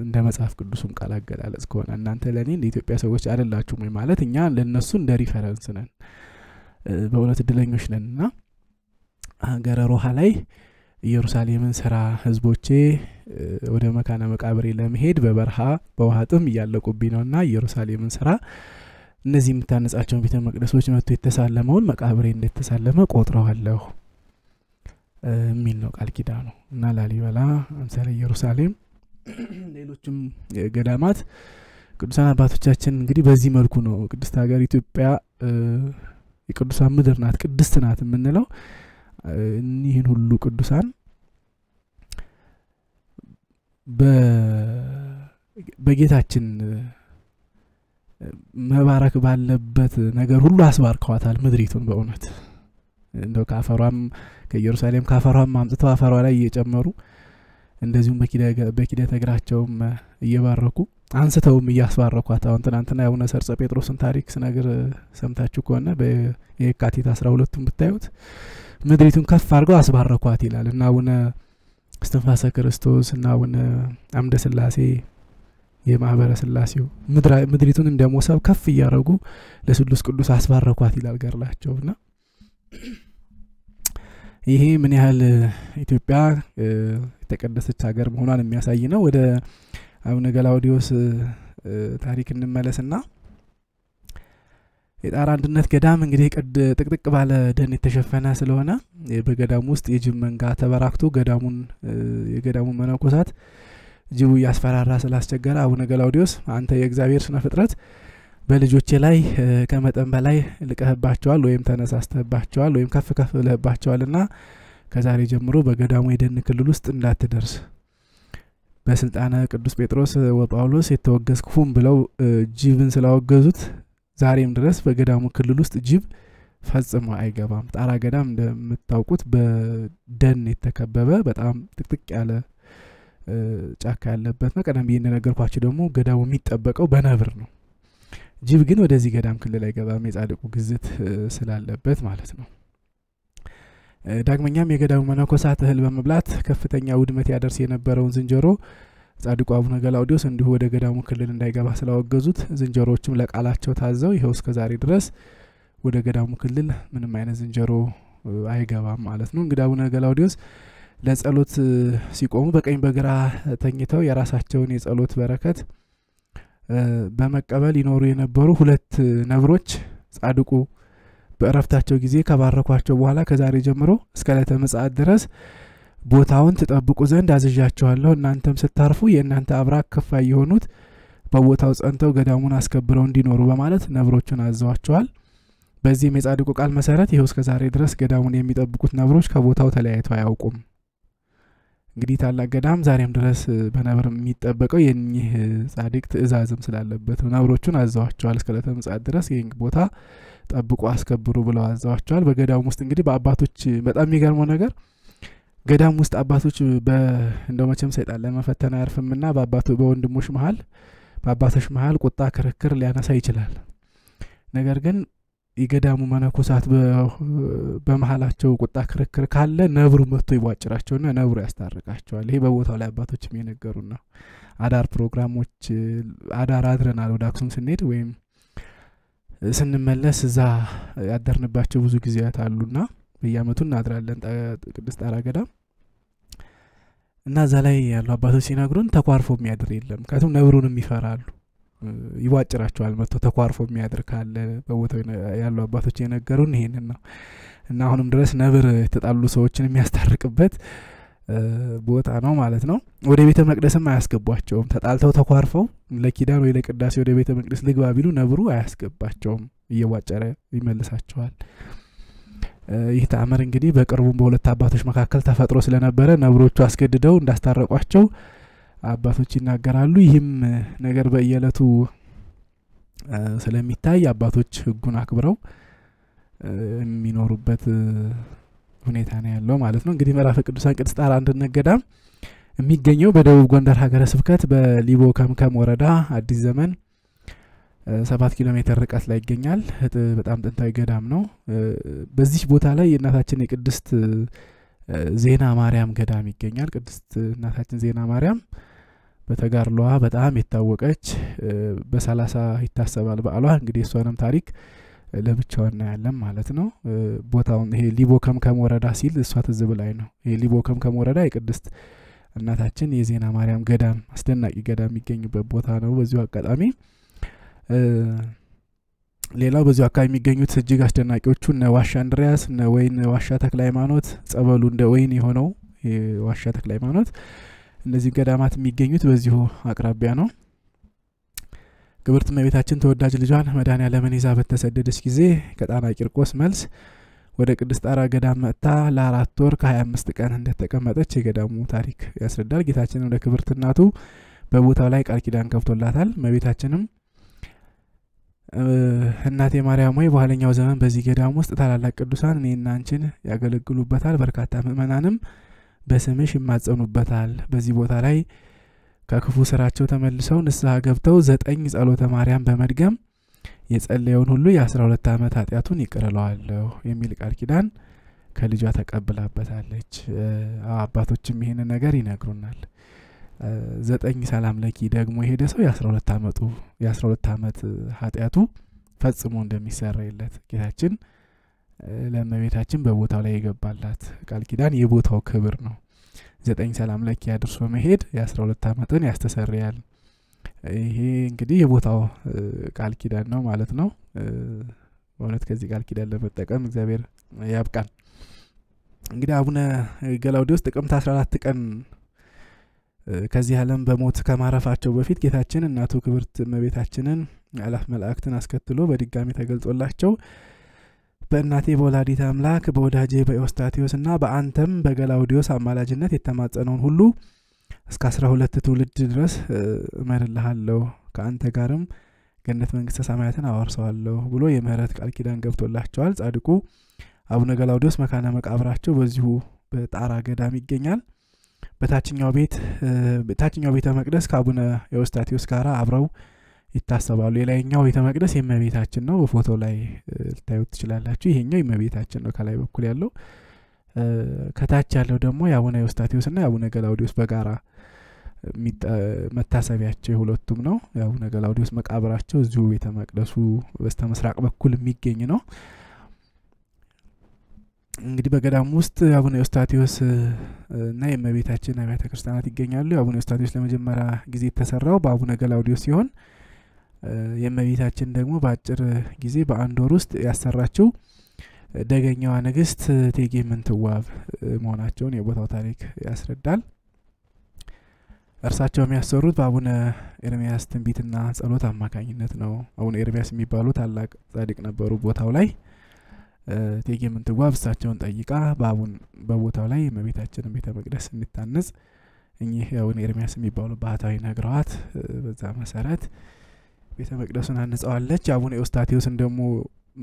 እንደ መጽሐፍ ቅዱሱም ቃል አገላለጽ ከሆነ እናንተ ለእኔ እንደ ኢትዮጵያ ሰዎች አደላችሁም ወይ ማለት እኛ ለእነሱ እንደ ሪፈረንስ ነን፣ በእውነት እድለኞች ነን እና ሀገረ ሮሃ ላይ ኢየሩሳሌምን ስራ ህዝቦቼ ወደ መካነ መቃብሬ ለመሄድ በበረሃ በውሃ ጥም እያለቁብኝ ነውና ኢየሩሳሌምን ስራ እነዚህ የምታነጻቸውን ቤተ መቅደሶች መጥቶ የተሳለመውን መቃብሬ እንደተሳለመ ቆጥረዋለሁ የሚል ነው ቃል ኪዳ ነው እና ላሊበላ ለምሳሌ ኢየሩሳሌም ሌሎችም ገዳማት ቅዱሳን አባቶቻችን እንግዲህ በዚህ መልኩ ነው ቅድስት ሀገር ኢትዮጵያ የቅዱሳን ምድር ናት ቅድስት ናት የምንለው እኒህን ሁሉ ቅዱሳን በጌታችን መባረክ ባለበት ነገር ሁሉ አስባርከዋታል ምድሪቱን በእውነት እንደው ከአፈሯም ከኢየሩሳሌም ከአፈሯም አምጥተው አፈሯ ላይ እየጨመሩ እንደዚሁም በኪደተ እግራቸውም እየባረኩ አንስተውም እያስባረኳት አሁን ትናንትና የአቡነ ሰርጸ ጴጥሮስን ታሪክ ስነግር ሰምታችሁ ከሆነ የካቲት አስራ ሁለቱን ብታዩት ምድሪቱን ከፍ አድርገው አስባረኳት ይላል እና አቡነ እስትንፋሰ ክርስቶስ እና አቡነ አምደ ስላሴ የማህበረ ስላሴው ምድሪቱን እንደ ሞሰብ ከፍ እያደረጉ ለስሉስ ቅዱስ አስባረኳት ይላል ገርላቸው እና ይሄ ምን ያህል ኢትዮጵያ የተቀደሰች ሀገር መሆኗን የሚያሳይ ነው። ወደ አቡነ ገላውዲዮስ ታሪክ እንመለስና የጣራ አንድነት ገዳም እንግዲህ ጥቅጥቅ ባለ ደን የተሸፈነ ስለሆነ በገዳሙ ውስጥ የጅብ መንጋ ተበራክቶ ገዳሙን የገዳሙን መነኮሳት ጅቡ እያስፈራራ ስላስቸገረ አቡነ ገላውዲዮስ አንተ የእግዚአብሔር ስነ ፍጥረት በልጆቼ ላይ ከመጠን በላይ ልቀህባቸዋል ወይም ተነሳስተህባቸዋል ወይም ከፍ ከፍ ና ከዛሬ ጀምሮ በገዳሙ የደን ክልል ውስጥ እንዳትደርስ በስልጣነ ቅዱስ ጴጥሮስ ወጳውሎስ የተወገዝኩም ብለው ጅብን ስላወገዙት ዛሬም ድረስ በገዳሙ ክልል ውስጥ ጅብ ፈጽሞ አይገባም። ጣራ ገዳም እንደምታውቁት በደን የተከበበ በጣም ጥቅጥቅ ያለ ጫካ ያለበት ነው። ቀደም ብዬ እንደነገርኳቸው ደግሞ ገዳሙ የሚጠበቀው በነብር ነው። ጅብ ግን ወደዚህ ገዳም ክልል አይገባም፣ የጻድቁ ግዝት ስላለበት ማለት ነው። ዳግመኛም የገዳሙ መነኮሳት እህል በመብላት ከፍተኛ ውድመት ያደርስ የነበረውን ዝንጀሮ ጻድቁ አቡነ ገላውዲዮስ እንዲሁ ወደ ገዳሙ ክልል እንዳይገባ ስላወገዙት ዝንጀሮዎችም ለቃላቸው ታዘው ይኸው እስከ ዛሬ ድረስ ወደ ገዳሙ ክልል ምንም አይነት ዝንጀሮ አይገባም ማለት ነው። እንግዲህ አቡነ ገላውዲዮስ ለጸሎት ሲቆሙ በቀኝ በግራ ተኝተው የራሳቸውን የጸሎት በረከት በመቀበል ይኖሩ የነበሩ ሁለት ነብሮች ጻድቁ በእረፍታቸው ጊዜ ከባረኳቸው በኋላ ከዛሬ ጀምሮ እስከ ዕለተ ምጽአት ድረስ ቦታውን ትጠብቁ ዘንድ አዝዣችኋለሁ። እናንተም ስታርፉ የእናንተ አብራክ ክፋይ የሆኑት በቦታው ጸንተው ገዳሙን አስከብረው እንዲኖሩ በማለት ነብሮቹን አዘዋቸዋል። በዚህም የጻድቁ ቃል መሰረት ይኸው እስከ ዛሬ ድረስ ገዳሙን የሚጠብቁት ነብሮች ከቦታው ተለያይተው አያውቁም። እንግዲህ ታላቅ ገዳም ዛሬም ድረስ በነብር የሚጠበቀው የኒህ ጻድቅ ትእዛዝም ስላለበት ነው። ነብሮቹን አዘዋቸዋል። እስከ ዕለተ ምጽአት ድረስ ይህን ቦታ ጠብቆ አስከብሩ ብለው አዘዋቸዋል። በገዳም ውስጥ እንግዲህ በአባቶች በጣም የሚገርመው ነገር ገዳም ውስጥ አባቶች እንደው መቼም ሰይጣን ለመፈተን አያርፍምና በአባቶ በወንድሞች መሀል በአባቶች መሀል ቁጣ፣ ክርክር ሊያነሳ ይችላል። ነገር ግን የገዳሙ መነኮሳት በመሀላቸው ቁጣ ክርክር ካለ ነብሩ መጥቶ ይቧጭራቸውና ነብሩ ያስታርቃቸዋል። ይሄ በቦታው ላይ አባቶችም የነገሩን ነው። አዳር ፕሮግራሞች አዳር አድረናል። ወደ አክሱም ስንሄድ ወይም ስንመለስ እዛ ያደርንባቸው ብዙ ጊዜያት አሉና በየአመቱ እናድራለን ቅድስት ጣራ ገዳም እና እዛ ላይ ያሉ አባቶች ሲነግሩን ተኳርፎ የሚያድር የለም። ምክንያቱም ነብሩንም ይፈራሉ። ይቧጭራቸዋል መጥቶ ተኳርፎ የሚያድር ካለ በቦታው ያሉ አባቶች የነገሩን ይሄንን ነው እና አሁንም ድረስ ነብር የተጣሉ ሰዎችን የሚያስታርቅበት ቦታ ነው ማለት ነው። ወደ ቤተ መቅደስም አያስገቧቸውም። ተጣልተው ተኳርፈው ለኪዳን ወይ ለቅዳሴ ወደ ቤተ መቅደስ ልግባ ቢሉ ነብሩ አያስገባቸውም፣ እየቧጨረ ይመልሳቸዋል። ይህ ተአምር እንግዲህ በቅርቡም በሁለት አባቶች መካከል ተፈጥሮ ስለነበረ ነብሮቹ አስገድደው እንዳስታረቋቸው አባቶች ይናገራሉ። ይህም ነገር በየዕለቱ ስለሚታይ አባቶች ህጉን አክብረው የሚኖሩበት ሁኔታ ነው ያለው ማለት ነው። እንግዲህ መራፈ ቅዱሳን ቅድስት ጣራ ገዳም የሚገኘው በደቡብ ጎንደር ሀገረ ስብከት በሊቦ ከምከም ወረዳ አዲስ ዘመን ሰባት ኪሎ ሜትር ርቀት ላይ ይገኛል። በጣም ጥንታዊ ገዳም ነው። በዚህ ቦታ ላይ የእናታችን የቅድስት ዜና ማርያም ገዳም ይገኛል። ቅድስት እናታችን ዜና ማርያም በተጋድሏ በጣም የታወቀች በሰላሳ ይታሰባል በዓሏ እንግዲህ እሷንም ታሪክ ለብቻው እናያለን ማለት ነው። ቦታውን ይሄ ሊቦ ከምከም ወረዳ ሲል እሷ ትዝብ ላይ ነው። ይሄ ሊቦ ከምከም ወረዳ የቅድስት እናታችን የዜና ማርያም ገዳም አስደናቂ ገዳም የሚገኝበት ቦታ ነው። በዚሁ አጋጣሚ ሌላው በዚሁ አካባቢ የሚገኙት እጅግ አስደናቂዎቹ እነ ዋሻ እንድሪያስ እነ ወይን ዋሻ ተክለ ሃይማኖት፣ ጸበሉ እንደ ወይን የሆነው ዋሻ ተክለ ሃይማኖት እነዚህ ገዳማት የሚገኙት በዚሁ አቅራቢያ ነው። ክብርት መቤታችን ተወዳጅ ልጇን መድን ዓለምን ይዛ በተሰደደች ጊዜ ከጣና ቂርቆስ መልስ ወደ ቅድስት ጣራ ገዳም መጥታ ለአራት ወር ከ25 ቀን እንደተቀመጠች የገዳሙ ታሪክ ያስረዳል። ወደ ክብርት እናቱ በቦታው ላይ ቃል ኪዳን ከብቶላታል። መቤታችንም እናቴ ማርያም ሆይ በኋለኛው ዘመን በዚህ ገዳም ውስጥ ታላላቅ ቅዱሳን እኔ አንቺን ያገለግሉበታል፣ በርካታ ምእመናንም በስምሽ ይማጸኑበታል። በዚህ ቦታ ላይ ከክፉ ስራቸው ተመልሰው ንስሐ ገብተው ዘጠኝ ጸሎተ ማርያም በመድገም የጸለየውን ሁሉ የአስራ ሁለት ዓመት ኃጢአቱን ይቅርለዋለሁ የሚል ቃል ኪዳን ከልጇ ተቀብላበታለች። አባቶችም ይህን ነገር ይነግሩናል። ዘጠኝ ሰላም ለኪ ደግሞ የሄደ ሰው የአስራ ሁለት ዓመቱ የአስራ ሁለት ዓመት ኃጢአቱ ፈጽሞ እንደሚሰረይለት ጌታችን ለመቤታችን በቦታው ላይ የገባላት ቃል ኪዳን የቦታው ክብር ነው። ዘጠኝ ሰላም ለኪ አድርሶ መሄድ የአስራ ሁለት አመትን ያስተሰርያል። ይሄ እንግዲህ የቦታው ቃል ኪዳን ነው ማለት ነው። በእውነት ከዚህ ቃል ኪዳን ለመጠቀም እግዚአብሔር ያብቃን። እንግዲህ አቡነ ገላውዲዎስ ጥቅምት 14 ቀን ከዚህ ዓለም በሞት ከማረፋቸው በፊት ጌታችን እናቱ ክብርት መቤታችንን አላፍ መላእክትን አስከትሎ በድጋሚ ተገልጾላቸው በእናቴ በወላዲት አምላክ በወዳጄ እና በአንተም በገላውዲዮስ አማላጅነት የተማጸነውን ሁሉ እስከ አስራ ሁለት ትውልድ ድረስ እመርልሃለሁ ከአንተ ጋርም ገነት መንግስተ ሰማያትን አወርሰዋለሁ ብሎ የምህረት ቃል ኪዳን ገብቶላቸዋል። ጻድቁ አቡነ ገላውዲዮስ መካነ መቃብራቸው በዚሁ በጣራ ገዳም ይገኛል። በታችኛው ቤት ታችኛው ቤተ መቅደስ ከአቡነ ኤዎስጣቴዎስ ጋር አብረው ይታሰባሉ። የላይኛው ቤተ መቅደስ የእመቤታችን ነው፣ በፎቶ ላይ ልታዩት ትችላላችሁ። ይሄኛው የእመቤታችን ነው ከላይ በኩል ያለው። ከታች ያለው ደግሞ የአቡነ ኤዎስጣቴዎስ ና የአቡነ ገላውዲዮስ በጋራ መታሰቢያቸው የሁለቱም ነው። የአቡነ ገላውዲዎስ መቃብራቸው እዚሁ ቤተ መቅደሱ በስተ ምስራቅ በኩል የሚገኝ ነው። እንግዲህ በገዳሙ ውስጥ አቡነ ዮስታቴዎስ እና የእመቤታችን አብያተ ክርስቲያናት ይገኛሉ። የአቡነ ዮስታቴዎስ ለመጀመሪያ ጊዜ የተሰራው በአቡነ ገላውዲዮስ ሲሆን የእመቤታችን ደግሞ በአጭር ጊዜ በአንድ ወር ውስጥ ያሰራችው ደገኛዋ ንግስት እቴጌ ምንትዋብ መሆናቸውን የቦታው ታሪክ ያስረዳል። እርሳቸው የሚያሰሩት በአቡነ ኤርሚያስ ትንቢትና ጸሎት አማካኝነት ነው። አቡነ ኤርሚያስ የሚባሉ ታላቅ ጻድቅ ነበሩ። ቦታው ላይ እቴጌ ምንትዋብ እሳቸውን ጠይቃ በአቡን በቦታው ላይ እመቤታችንን ቤተ መቅደስ እንታነጽ እኚህ አቡነ ኤርሚያስ የሚባሉ ባህታዊ ነግረዋት በዛ መሰረት ቤተ መቅደሱን አነጻዋለች። አቡነ ኤዎስታቴዎስን ደግሞ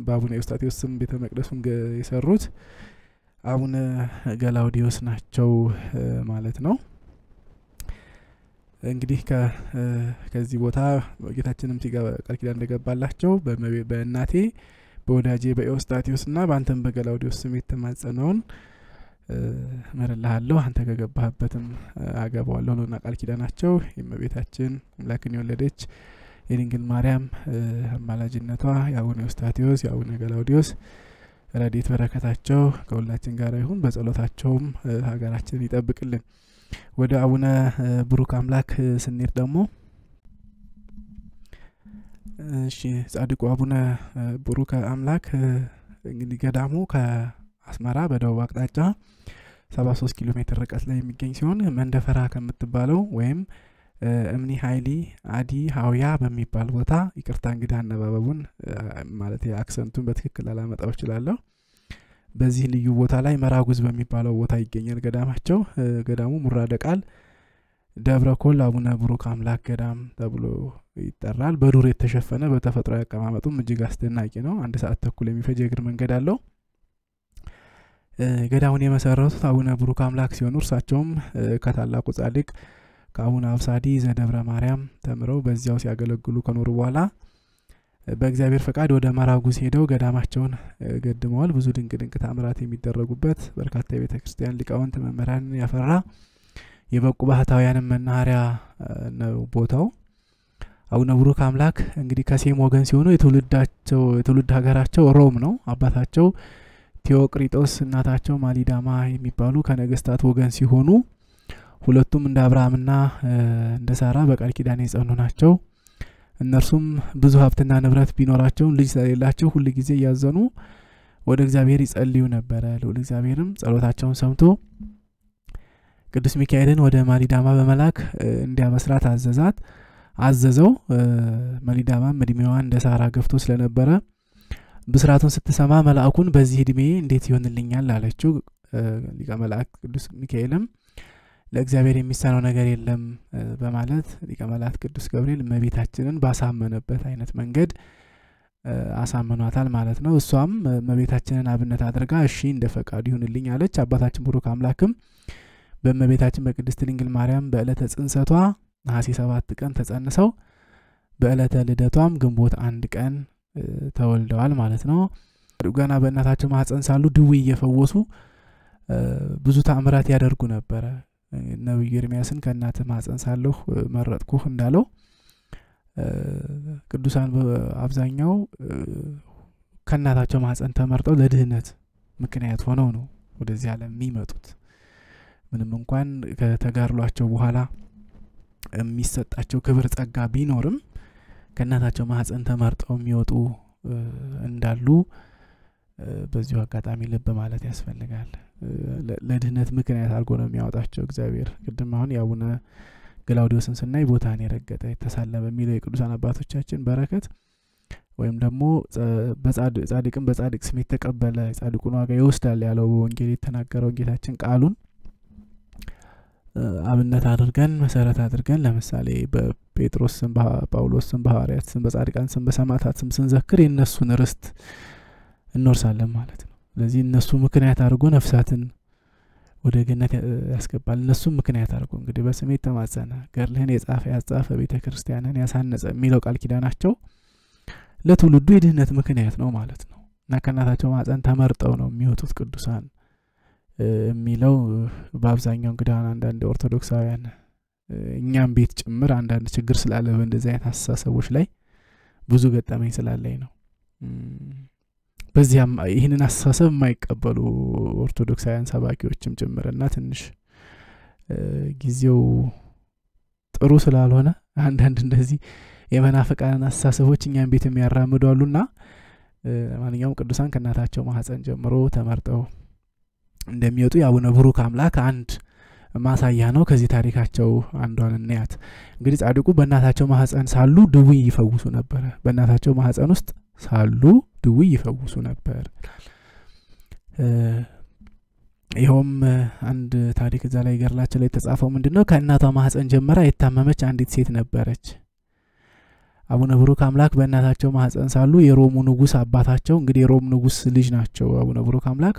በአቡነ ኤውስታቴዎስ ስም ቤተ መቅደሱን የሰሩት አቡነ ገላውዲዮስ ናቸው ማለት ነው። እንግዲህ ከዚህ ቦታ ጌታችንም ቃል ኪዳን እንደገባላቸው በእናቴ በወዳጄ በኤዎስጣቴዎስ ና በአንተም በገላውዲዮስ ስም የተማጸነውን ምርልሃለሁ አንተ ከገባህበትም አገባዋለሁ ሎና ቃል ኪዳናቸው የእመቤታችን አምላክን የወለደች የድንግል ማርያም አማላጅነቷ የአቡነ ውስታቴዎስ የአቡነ ገላውዲዮስ ረዴት በረከታቸው ከሁላችን ጋር ይሁን። በጸሎታቸውም ሀገራችን ይጠብቅልን። ወደ አቡነ ብሩክ አምላክ ስንሄድ ደግሞ እሺ ጻድቁ አቡነ ብሩክ አምላክ እንግዲህ ገዳሙ ከአስመራ በደቡብ አቅጣጫ ሶስት ኪሎ ሜትር ርቀት ላይ የሚገኝ ሲሆን መንደፈራ ከምትባለው ወይም እምኒ ሀይሊ አዲ ሀውያ በሚባል ቦታ ይቅርታ እንግዲህ አነባበቡን ማለት አክሰንቱን በትክክል አላመጣው እችላለሁ። በዚህ ልዩ ቦታ ላይ መራጉዝ በሚባለው ቦታ ይገኛል ገዳማቸው። ገዳሙ ሙራደ ቃል ደብረ ኮል አቡነ ብሩክ አምላክ ገዳም ተብሎ ይጠራል። በዱር የተሸፈነ በተፈጥሮ አቀማመጡም እጅግ አስደናቂ ነው። አንድ ሰዓት ተኩል የሚፈጅ የእግር መንገድ አለው። ገዳሙን የመሰረቱት አቡነ ብሩክ አምላክ ሲሆኑ እርሳቸውም ከታላቁ ጻድቅ ከአቡነ አብሳዲ ዘደብረ ማርያም ተምረው በዚያው ሲያገለግሉ ከኖሩ በኋላ በእግዚአብሔር ፈቃድ ወደ መራጉስ ሄደው ገዳማቸውን ገድመዋል። ብዙ ድንቅ ድንቅ ታምራት የሚደረጉበት በርካታ የቤተ ክርስቲያን ሊቃውንት መምህራንን ያፈራ የበቁ ባህታውያንም መናኸሪያ ነው ቦታው። አቡነ ብሩክ አምላክ እንግዲህ ከሴም ወገን ሲሆኑ የትውልዳቸው የትውልድ ሀገራቸው ሮም ነው። አባታቸው ቴዎቅሪጦስ፣ እናታቸው ማሊዳማ የሚባሉ ከነገስታት ወገን ሲሆኑ ሁለቱም እንደ አብርሃምና እንደ ሳራ በቃል ኪዳን የጸኑ ናቸው። እነርሱም ብዙ ሀብትና ንብረት ቢኖራቸውን ልጅ ስለሌላቸው ሁል ጊዜ እያዘኑ ወደ እግዚአብሔር ይጸልዩ ነበረ። ልዑል እግዚአብሔርም ጸሎታቸውን ሰምቶ ቅዱስ ሚካኤልን ወደ ማሊዳማ በመላክ እንዲያበስራት አዘዛት አዘዘው። ማሊዳማም እድሜዋን እንደ ሳራ ገፍቶ ስለነበረ ብስራቱን ስትሰማ መልአኩን በዚህ እድሜ እንዴት ይሆንልኛል አለችው። ሊቀ መልአክ ቅዱስ ሚካኤልም ለእግዚአብሔር የሚሳነው ነገር የለም በማለት ሊቀ መላእክት ቅዱስ ገብርኤል እመቤታችንን ባሳመነበት አይነት መንገድ አሳምኗታል ማለት ነው። እሷም እመቤታችንን አብነት አድርጋ እሺ እንደ ፈቃዱ ይሁንልኝ አለች። አባታችን ብሩክ አምላክም በእመቤታችን በቅድስት ድንግል ማርያም በዕለተ ጽንሰቷ ነሐሴ ሰባት ቀን ተጸንሰው በዕለተ ልደቷም ግንቦት አንድ ቀን ተወልደዋል ማለት ነው። ገና በእናታቸው ማህፀን ሳሉ ድዌ እየፈወሱ ብዙ ታምራት ያደርጉ ነበረ። ነቢዩ ኤርሚያስን ከእናት ማጸን ሳለሁ መረጥኩህ እንዳለው ቅዱሳን አብዛኛው ከእናታቸው ማህፀን ተመርጠው ለድህነት ምክንያት ሆነው ነው ወደዚህ ዓለም የሚመጡት። ምንም እንኳን ከተጋድሏቸው በኋላ የሚሰጣቸው ክብር ጸጋ ቢኖርም ከእናታቸው ማህፀን ተመርጠው የሚወጡ እንዳሉ በዚሁ አጋጣሚ ልብ ማለት ያስፈልጋል። ለድህነት ምክንያት አድርጎ ነው የሚያወጣቸው እግዚአብሔር። ቅድም አሁን የአቡነ ግላውዲዮስን ስናይ ቦታን የረገጠ የተሳለ በሚለው የቅዱሳን አባቶቻችን በረከት ወይም ደግሞ ጻድቅን በጻድቅ ስም የተቀበለ የጻድቁን ዋጋ ይወስዳል ያለው በወንጌል የተናገረው ጌታችን ቃሉን አብነት አድርገን መሰረት አድርገን ለምሳሌ በጴጥሮስ ስም፣ በጳውሎስ ስም፣ በሐዋርያት ስም፣ በጻድቃን ስም፣ በሰማታት ስም ስንዘክር የእነሱን ርስት እንወርሳለን ማለት ነው። ስለዚህ እነሱ ምክንያት አድርጎ ነፍሳትን ወደ ገነት ያስገባል። እነሱም ምክንያት አድርጎ እንግዲህ በስሜት ተማጸነ፣ ገርልህን የጻፈ ያጻፈ፣ ቤተ ክርስቲያንን ያሳነጸ የሚለው ቃል ኪዳናቸው ለትውልዱ የድህነት ምክንያት ነው ማለት ነው እና ከእናታቸው ማፀን ተመርጠው ነው የሚወጡት ቅዱሳን የሚለው በአብዛኛው እንግዲህ አንዳንድ ኦርቶዶክሳውያን እኛም ቤት ጭምር አንዳንድ ችግር ስላለ በእንደዚህ አይነት አስተሳሰቦች ላይ ብዙ ገጠመኝ ስላለኝ ነው። በዚያም ይህንን አስተሳሰብ የማይቀበሉ ኦርቶዶክሳውያን ሰባኪዎችም ጭምርና ትንሽ ጊዜው ጥሩ ስላልሆነ አንዳንድ እንደዚህ የመናፍቃንን አስተሳሰቦች እኛን ቤት የሚያራምዱ ማንኛውም ቅዱሳን ከእናታቸው ማህፀን ጀምሮ ተመርጠው እንደሚወጡ የአቡነ ብሩክ አምላክ አንድ ማሳያ ነው። ከዚህ ታሪካቸው አንዷን እንያት። እንግዲህ ጻድቁ በእናታቸው ማህፀን ሳሉ ድውይ ይፈውሱ ነበረ። በእናታቸው ማህፀን ውስጥ ሳሉ ድውይ ይፈውሱ ነበር። ይኸውም አንድ ታሪክ እዛ ላይ ገርላቸው ላይ የተጻፈው ምንድን ነው? ከእናቷ ማህፀን ጀመራ የታመመች አንዲት ሴት ነበረች። አቡነ ብሩክ አምላክ በእናታቸው ማህፀን ሳሉ የሮሙ ንጉስ አባታቸው እንግዲህ የሮም ንጉስ ልጅ ናቸው አቡነ ብሩክ አምላክ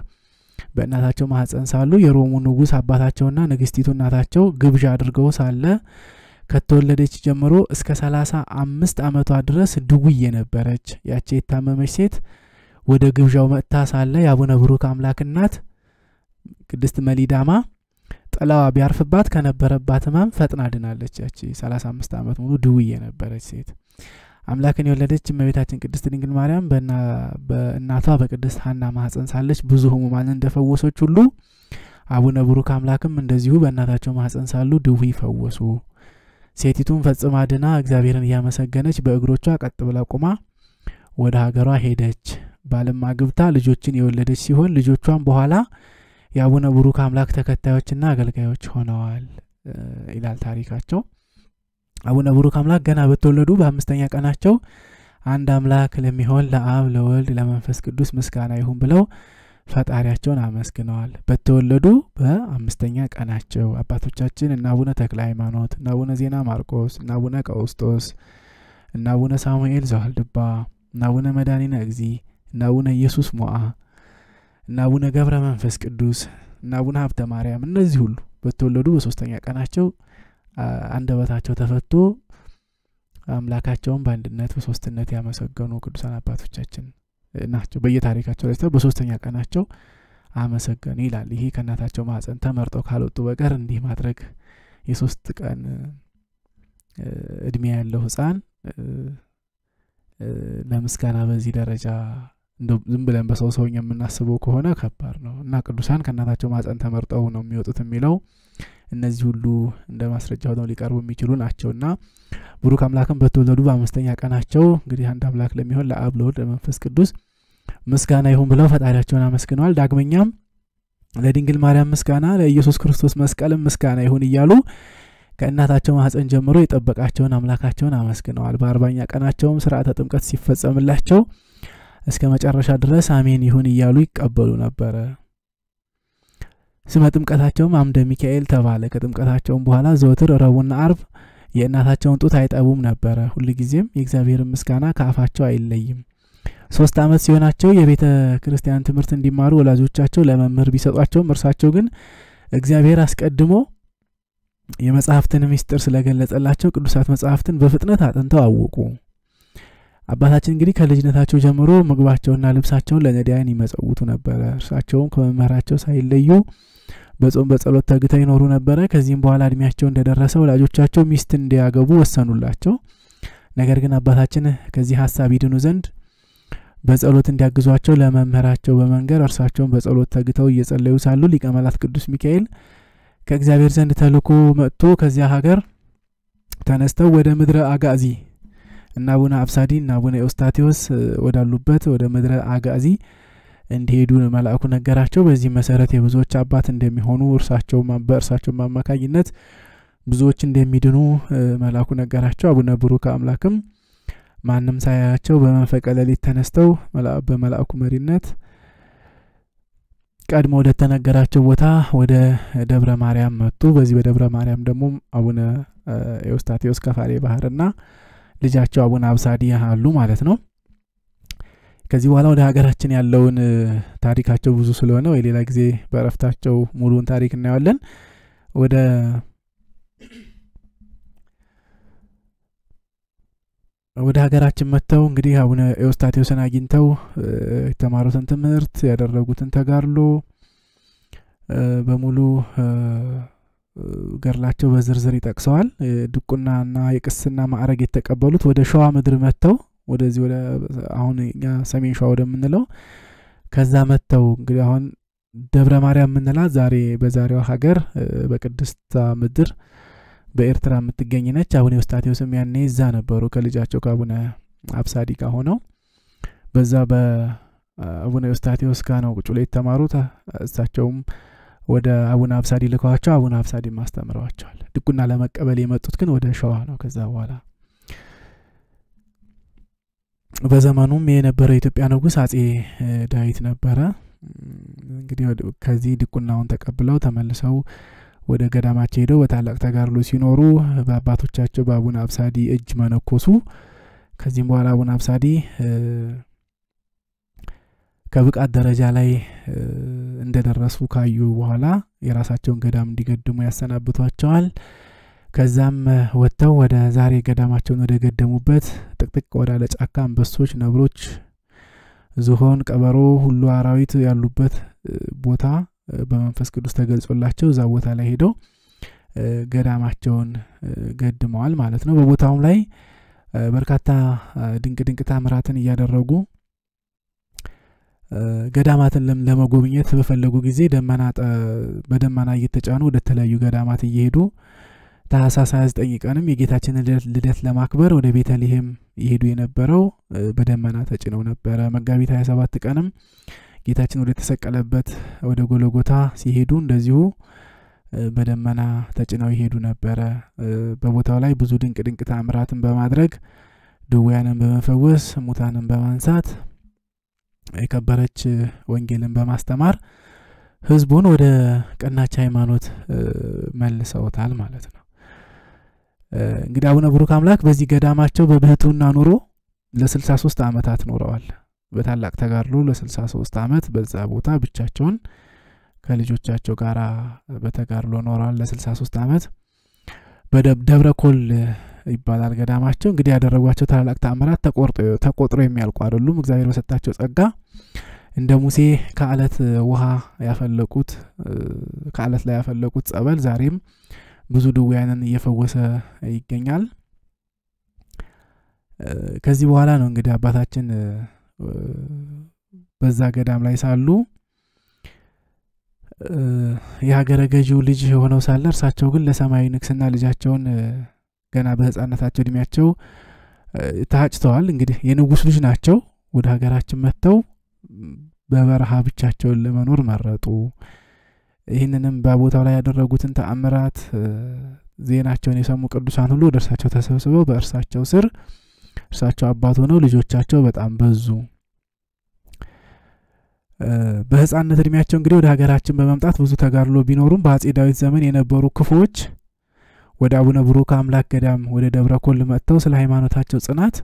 በእናታቸው ማህፀን ሳሉ የሮሙ ንጉስ አባታቸውና ንግስቲቱ እናታቸው ግብዣ አድርገው ሳለ ከተወለደች ጀምሮ እስከ ሰላሳ አምስት ዓመቷ ድረስ ድውይ የነበረች ያቺ የታመመች ሴት ወደ ግብዣው መጥታ ሳለ የአቡነ ብሩክ አምላክ እናት ቅድስት መሊዳማ ጥላዋ ቢያርፍባት ከነበረባት ህመም ፈጥና ድናለች። ያቺ አምስት ዓመት ሙሉ ድውይ የነበረች ሴት አምላክን የወለደች እመቤታችን ቅድስት ድንግል ማርያም በእናቷ በቅድስት ሀና ማህፀን ሳለች ብዙ ህሙማንን እንደፈወሰች ሁሉ አቡነ ብሩክ አምላክም እንደዚሁ በእናታቸው ማህፀን ሳሉ ድዊ ፈወሱ። ሴቲቱም ፈጽማ ድና እግዚአብሔርን እያመሰገነች በእግሮቿ ቀጥ ብላ ቆማ ወደ ሀገሯ ሄደች። ባልም ግብታ ልጆችን የወለደች ሲሆን ልጆቿም በኋላ የአቡነ ብሩክ አምላክ ተከታዮችና አገልጋዮች ሆነዋል ይላል ታሪካቸው። አቡነ ቡሩክ አምላክ ገና በተወለዱ በአምስተኛ ቀናቸው አንድ አምላክ ለሚሆን ለአብ ለወልድ ለመንፈስ ቅዱስ ምስጋና ይሁን ብለው ፈጣሪያቸውን አመስግነዋል። በተወለዱ በአምስተኛ ቀናቸው አባቶቻችን እና አቡነ ተክለ ሃይማኖት እና አቡነ ዜና ማርቆስ እና አቡነ ቀውስጦስ እና አቡነ ሳሙኤል ዘዋልድባ እና አቡነ መድኃኒነ እግዚ እና አቡነ ኢየሱስ ሞአ እና አቡነ ገብረ መንፈስ ቅዱስ እና አቡነ ሀብተ ማርያም እነዚህ ሁሉ በተወለዱ በሶስተኛ ቀናቸው አንደበታቸው ተፈቶ አምላካቸውን በአንድነት በሶስትነት ያመሰገኑ ቅዱሳን አባቶቻችን ናቸው። በየታሪካቸው ላይ በሶስተኛ ቀናቸው አመሰገኑ ይላል። ይሄ ከእናታቸው ማህፀን ተመርጠው ካልወጡ በቀር እንዲህ ማድረግ የሶስት ቀን እድሜ ያለው ህፃን ለምስጋና በዚህ ደረጃ ዝም ብለን በሰው ሰውኝ የምናስበው ከሆነ ከባድ ነው እና ቅዱሳን ከእናታቸው ማህፀን ተመርጠው ነው የሚወጡት የሚለው እነዚህ ሁሉ እንደ ማስረጃ ሆነው ሊቀርቡ የሚችሉ ናቸው እና ብሩክ አምላክም በተወለዱ በአምስተኛ ቀናቸው እንግዲህ አንድ አምላክ ለሚሆን ለአብ ለወልድ ለመንፈስ ቅዱስ ምስጋና ይሁን ብለው ፈጣሪያቸውን አመስግነዋል። ዳግመኛም ለድንግል ማርያም ምስጋና፣ ለኢየሱስ ክርስቶስ መስቀልም ምስጋና ይሁን እያሉ ከእናታቸው ማህፀን ጀምሮ የጠበቃቸውን አምላካቸውን አመስግነዋል። በአርባኛ ቀናቸውም ስርዓተ ጥምቀት ሲፈጸምላቸው እስከ መጨረሻ ድረስ አሜን ይሁን እያሉ ይቀበሉ ነበረ። ስመ ጥምቀታቸውም አምደ ሚካኤል ተባለ። ከጥምቀታቸውም በኋላ ዘወትር ረቡና አርብ የእናታቸውን ጡት አይጠቡም ነበረ። ሁልጊዜም የእግዚአብሔር ምስጋና ከአፋቸው አይለይም። ሶስት ዓመት ሲሆናቸው የቤተ ክርስቲያን ትምህርት እንዲማሩ ወላጆቻቸው ለመምህር ቢሰጧቸውም እርሳቸው ግን እግዚአብሔር አስቀድሞ የመጽሐፍትን ምስጢር ስለገለጸላቸው ቅዱሳት መጽሐፍትን በፍጥነት አጥንተው አወቁ። አባታችን እንግዲህ ከልጅነታቸው ጀምሮ ምግባቸውና ልብሳቸውን ለነዳያን ይመጸውቱ ነበረ። እርሳቸውም ከመምህራቸው ሳይለዩ በጾም በጸሎት ተግተው ይኖሩ ነበረ። ከዚህም በኋላ እድሜያቸው እንደደረሰ ወላጆቻቸው ሚስት እንዲያገቡ ወሰኑላቸው። ነገር ግን አባታችን ከዚህ ሀሳብ ይድኑ ዘንድ በጸሎት እንዲያግዟቸው ለመምህራቸው በመንገር እርሳቸውን በጸሎት ተግተው እየጸለዩ ሳሉ ሊቀ መላእክት ቅዱስ ሚካኤል ከእግዚአብሔር ዘንድ ተልኮ መጥቶ ከዚያ ሀገር ተነስተው ወደ ምድረ አጋዚ እና አቡነ አብሳዲ እና አቡነ ወዳሉበት ወደ ምድረ አጋዚ እንዲሄዱ መልአኩ ነገራቸው። በዚህ መሰረት የብዙዎች አባት እንደሚሆኑ እርሳቸው በእርሳቸው አማካኝነት ብዙዎች እንደሚድኑ መልአኩ ነገራቸው። አቡነ ብሩክ አምላክም ማንም ሳያያቸው በመንፈቀ ሌሊት ተነስተው በመልአኩ መሪነት ቀድሞ ወደ ተነገራቸው ቦታ ወደ ደብረ ማርያም መጡ። በዚህ በደብረ ማርያም ደግሞ አቡነ ኤውስታቴዎስ ከፋሬ ባህርና ልጃቸው አቡነ አብሳዲ አሉ ማለት ነው። ከዚህ በኋላ ወደ ሀገራችን ያለውን ታሪካቸው ብዙ ስለሆነ ወይ ሌላ ጊዜ በእረፍታቸው ሙሉውን ታሪክ እናየዋለን። ወደ ወደ ሀገራችን መጥተው እንግዲህ አቡነ ኤዎስታቴዎስን አግኝተው የተማሩትን ትምህርት ያደረጉትን ተጋድሎ በሙሉ ገድላቸው በዝርዝር ይጠቅሰዋል። ድቁናና የቅስና ማዕረግ የተቀበሉት ወደ ሸዋ ምድር መጥተው ወደዚህ ወደ አሁን ሰሜን ሸዋ ወደምንለው ከዛ መጥተው እንግዲህ አሁን ደብረ ማርያም የምንላት ዛሬ በዛሬዋ ሀገር በቅድስታ ምድር በኤርትራ የምትገኝ ነች። አቡነ ውስጣቴዎስም ያኔ እዛ ነበሩ ከልጃቸው ከአቡነ አብሳዲ ሆነው በዛ በአቡነ ውስጣቴዎስ ጋር ነው ቁጭ ብለው የተማሩት። እሳቸውም ወደ አቡነ አብሳዲ ልከዋቸው አቡነ አብሳዲ ማስተምረዋቸዋል። ድቁና ለመቀበል የመጡት ግን ወደ ሸዋ ነው ከዛ በኋላ በዘመኑም የነበረ የኢትዮጵያ ንጉስ አጼ ዳዊት ነበረ። እንግዲህ ከዚህ ድቁናውን ተቀብለው ተመልሰው ወደ ገዳማቸው ሄደው በታላቅ ተጋድሎ ሲኖሩ በአባቶቻቸው በአቡነ አብሳዲ እጅ መነኮሱ። ከዚህም በኋላ አቡነ አብሳዲ ከብቃት ደረጃ ላይ እንደደረሱ ካዩ በኋላ የራሳቸውን ገዳም እንዲገድሙ ያሰናብቷቸዋል። ከዛም ወጥተው ወደ ዛሬ ገዳማቸውን ወደ ገደሙበት ጥቅጥቅ ወዳለ ጫካ አንበሶች፣ ነብሮች፣ ዝሆን፣ ቀበሮ ሁሉ አራዊት ያሉበት ቦታ በመንፈስ ቅዱስ ተገልጾላቸው እዛ ቦታ ላይ ሄደው ገዳማቸውን ገድመዋል ማለት ነው። በቦታውም ላይ በርካታ ድንቅ ድንቅ ታምራትን እያደረጉ ገዳማትን ለመጎብኘት በፈለጉ ጊዜ ደመና በደመና እየተጫኑ ወደ ተለያዩ ገዳማት እየሄዱ ታህሳስ 29 ቀንም የጌታችንን ልደት ለማክበር ወደ ቤተልሔም ይሄዱ የነበረው በደመና ተጭነው ነበረ። መጋቢት 27 ቀንም ጌታችን ወደ ተሰቀለበት ወደ ጎለጎታ ሲሄዱ እንደዚሁ በደመና ተጭነው ይሄዱ ነበረ። በቦታው ላይ ብዙ ድንቅ ድንቅ ታምራትን በማድረግ ድውያንን በመፈወስ ሙታንን በማንሳት የከበረች ወንጌልን በማስተማር ህዝቡን ወደ ቀናች ሃይማኖት መልሰውታል ማለት ነው። እንግዲህ አቡነ ብሩክ አምላክ በዚህ ገዳማቸው በብህትውና ኑሮ ለ63 ዓመታት ኖረዋል። በታላቅ ተጋድሎ ለ63 ዓመት በዛ ቦታ ብቻቸውን ከልጆቻቸው ጋር በተጋድሎ ኖረዋል። ለ63 ዓመት በደብረ ኮል ይባላል ገዳማቸው። እንግዲህ ያደረጓቸው ታላላቅ ተአምራት ተቆጥሮ የሚያልቁ አይደሉም። እግዚአብሔር በሰጣቸው ጸጋ እንደ ሙሴ ከአለት ውሃ ያፈለቁት ከአለት ላይ ያፈለቁት ጸበል ዛሬም ብዙ ድውያንን እየፈወሰ ይገኛል። ከዚህ በኋላ ነው እንግዲህ አባታችን በዛ ገዳም ላይ ሳሉ የሀገረ ገዢው ልጅ ሆነው ሳለ እርሳቸው ግን ለሰማያዊ ንግስና ልጃቸውን ገና በህጻነታቸው እድሜያቸው ታጭተዋል። እንግዲህ የንጉስ ልጅ ናቸው። ወደ ሀገራችን መጥተው በበረሃ ብቻቸውን ለመኖር መረጡ። ይህንንም በቦታው ላይ ያደረጉትን ተአምራት ዜናቸውን የሰሙ ቅዱሳን ሁሉ ወደ እርሳቸው ተሰብስበው በእርሳቸው ስር እርሳቸው አባት ሆነው ልጆቻቸው በጣም በዙ። በህፃንነት እድሜያቸው እንግዲህ ወደ ሀገራችን በመምጣት ብዙ ተጋድሎ ቢኖሩም በአጼ ዳዊት ዘመን የነበሩ ክፎች ወደ አቡነ ብሩክ አምላክ ገዳም ወደ ደብረ ኮል መጥተው ስለ ሃይማኖታቸው ጽናት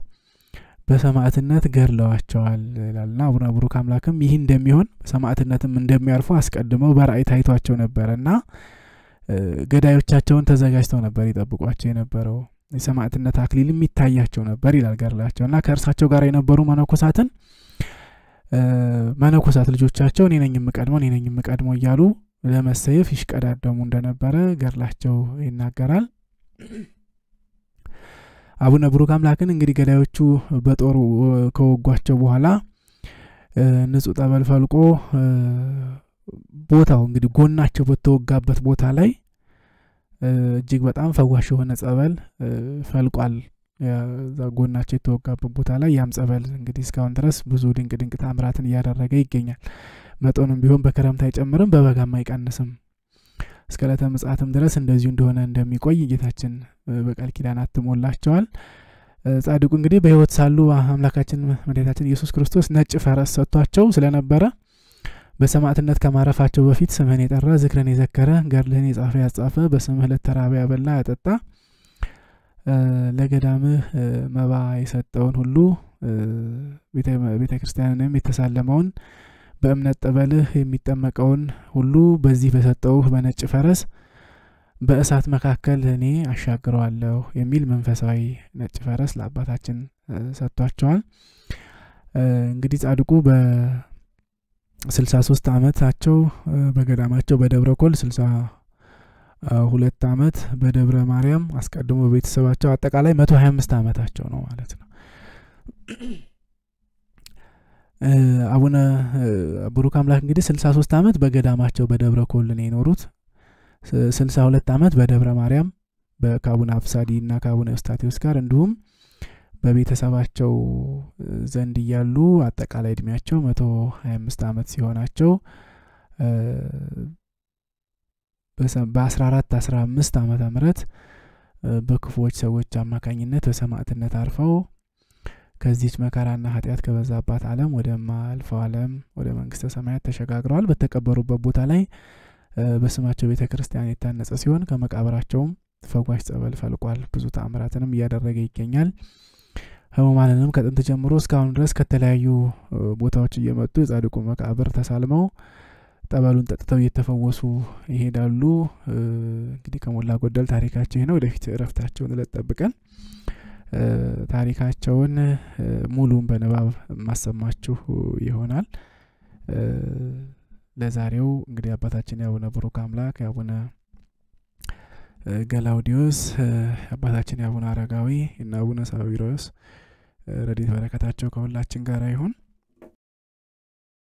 በሰማዕትነት ገድለዋቸዋል ይላልና አቡነ ብሩክ አምላክም ይህ እንደሚሆን በሰማዕትነትም እንደሚያልፉ አስቀድመው በራእይ ታይቷቸው ነበረ ነበረና ገዳዮቻቸውን ተዘጋጅተው ነበር ይጠብቋቸው የነበረው የሰማዕትነት አክሊልም ይታያቸው ነበር ይላል እና ከእርሳቸው ጋር የነበሩ መነኮሳትን መነኮሳት ልጆቻቸው እኔ ነኝ የምቀድመው እኔ ነኝ የምቀድመው እያሉ ለመሰየፍ ይሽቀዳደሙ እንደነበረ ገድላቸው ይናገራል። አቡነ ብሩክ አምላክን እንግዲህ ገዳዮቹ በጦሩ ከወጓቸው በኋላ ንጹህ ጠበል ፈልቆ ቦታው እንግዲህ ጎናቸው በተወጋበት ቦታ ላይ እጅግ በጣም ፈዋሽ የሆነ ጸበል ፈልቋል። እዛ ጎናቸው የተወጋበት ቦታ ላይ ያም ጸበል እንግዲህ እስካሁን ድረስ ብዙ ድንቅ ድንቅ ታምራትን እያደረገ ይገኛል። መጠኑም ቢሆን በክረምት አይጨምርም፣ በበጋም አይቀንስም። እስከ ዕለተ ምጽአትም ድረስ እንደዚሁ እንደሆነ እንደሚቆይ ጌታችን በቃል ኪዳን አትሞላቸዋል ጻድቁ እንግዲህ በህይወት ሳሉ አምላካችን መድኃኒታችን ኢየሱስ ክርስቶስ ነጭ ፈረስ ሰጥቷቸው ስለነበረ በሰማዕትነት ከማረፋቸው በፊት ስምህን የጠራ ዝክርን የዘከረ ገድልህን የጻፈ ያጻፈ በስምህ ለተራበ ያበላ ያጠጣ ለገዳምህ መባ የሰጠውን ሁሉ ቤተ ክርስቲያንንም የተሳለመውን በእምነት ጠበልህ የሚጠመቀውን ሁሉ በዚህ በሰጠውህ በነጭ ፈረስ በእሳት መካከል እኔ አሻግረዋለሁ የሚል መንፈሳዊ ነጭ ፈረስ ለአባታችን ሰጥቷቸዋል። እንግዲህ ጻድቁ ስልሳ ሶስት አመታቸው በገዳማቸው በደብረ ኮል ስልሳ ሁለት አመት በደብረ ማርያም አስቀድሞ በቤተሰባቸው አጠቃላይ መቶ ሀያ አምስት አመታቸው ነው ማለት ነው። አቡነ ብሩክ አምላክ እንግዲህ 63 ዓመት በገዳማቸው በደብረ ኮልን የኖሩት 62 ዓመት በደብረ ማርያም ከአቡነ አብሳዲ እና ከአቡነ ስታቴዎስ ጋር እንዲሁም በቤተሰባቸው ዘንድ እያሉ አጠቃላይ እድሜያቸው 125 ዓመት ሲሆናቸው በ14 15 ዓመተ ምህረት በክፉዎች ሰዎች አማካኝነት በሰማዕትነት አርፈው ከዚች መከራና ኃጢአት ከበዛባት ዓለም ወደ ማልፈው ዓለም ወደ መንግስተ ሰማያት ተሸጋግረዋል። በተቀበሩበት ቦታ ላይ በስማቸው ቤተ ክርስቲያን የታነጸ ሲሆን ከመቃብራቸውም ፈጓሽ ጸበል ፈልቋል። ብዙ ተአምራትንም እያደረገ ይገኛል። ህሙማንንም ከጥንት ጀምሮ እስካሁን ድረስ ከተለያዩ ቦታዎች እየመጡ የጻድቁ መቃብር ተሳልመው ጠበሉን ጠጥተው እየተፈወሱ ይሄዳሉ። እንግዲህ ከሞላ ጎደል ታሪካቸው ነው። ወደፊት እረፍታቸውን እለት ጠብቀን ታሪካቸውን ሙሉን በንባብ ማሰማችሁ ይሆናል። ለዛሬው እንግዲህ አባታችን የአቡነ ብሩክ አምላክ የአቡነ ገላውዲዮስ አባታችን የአቡነ አረጋዊ እና አቡነ ሳዊሮስ ረድኤት በረከታቸው ከሁላችን ጋር ይሁን።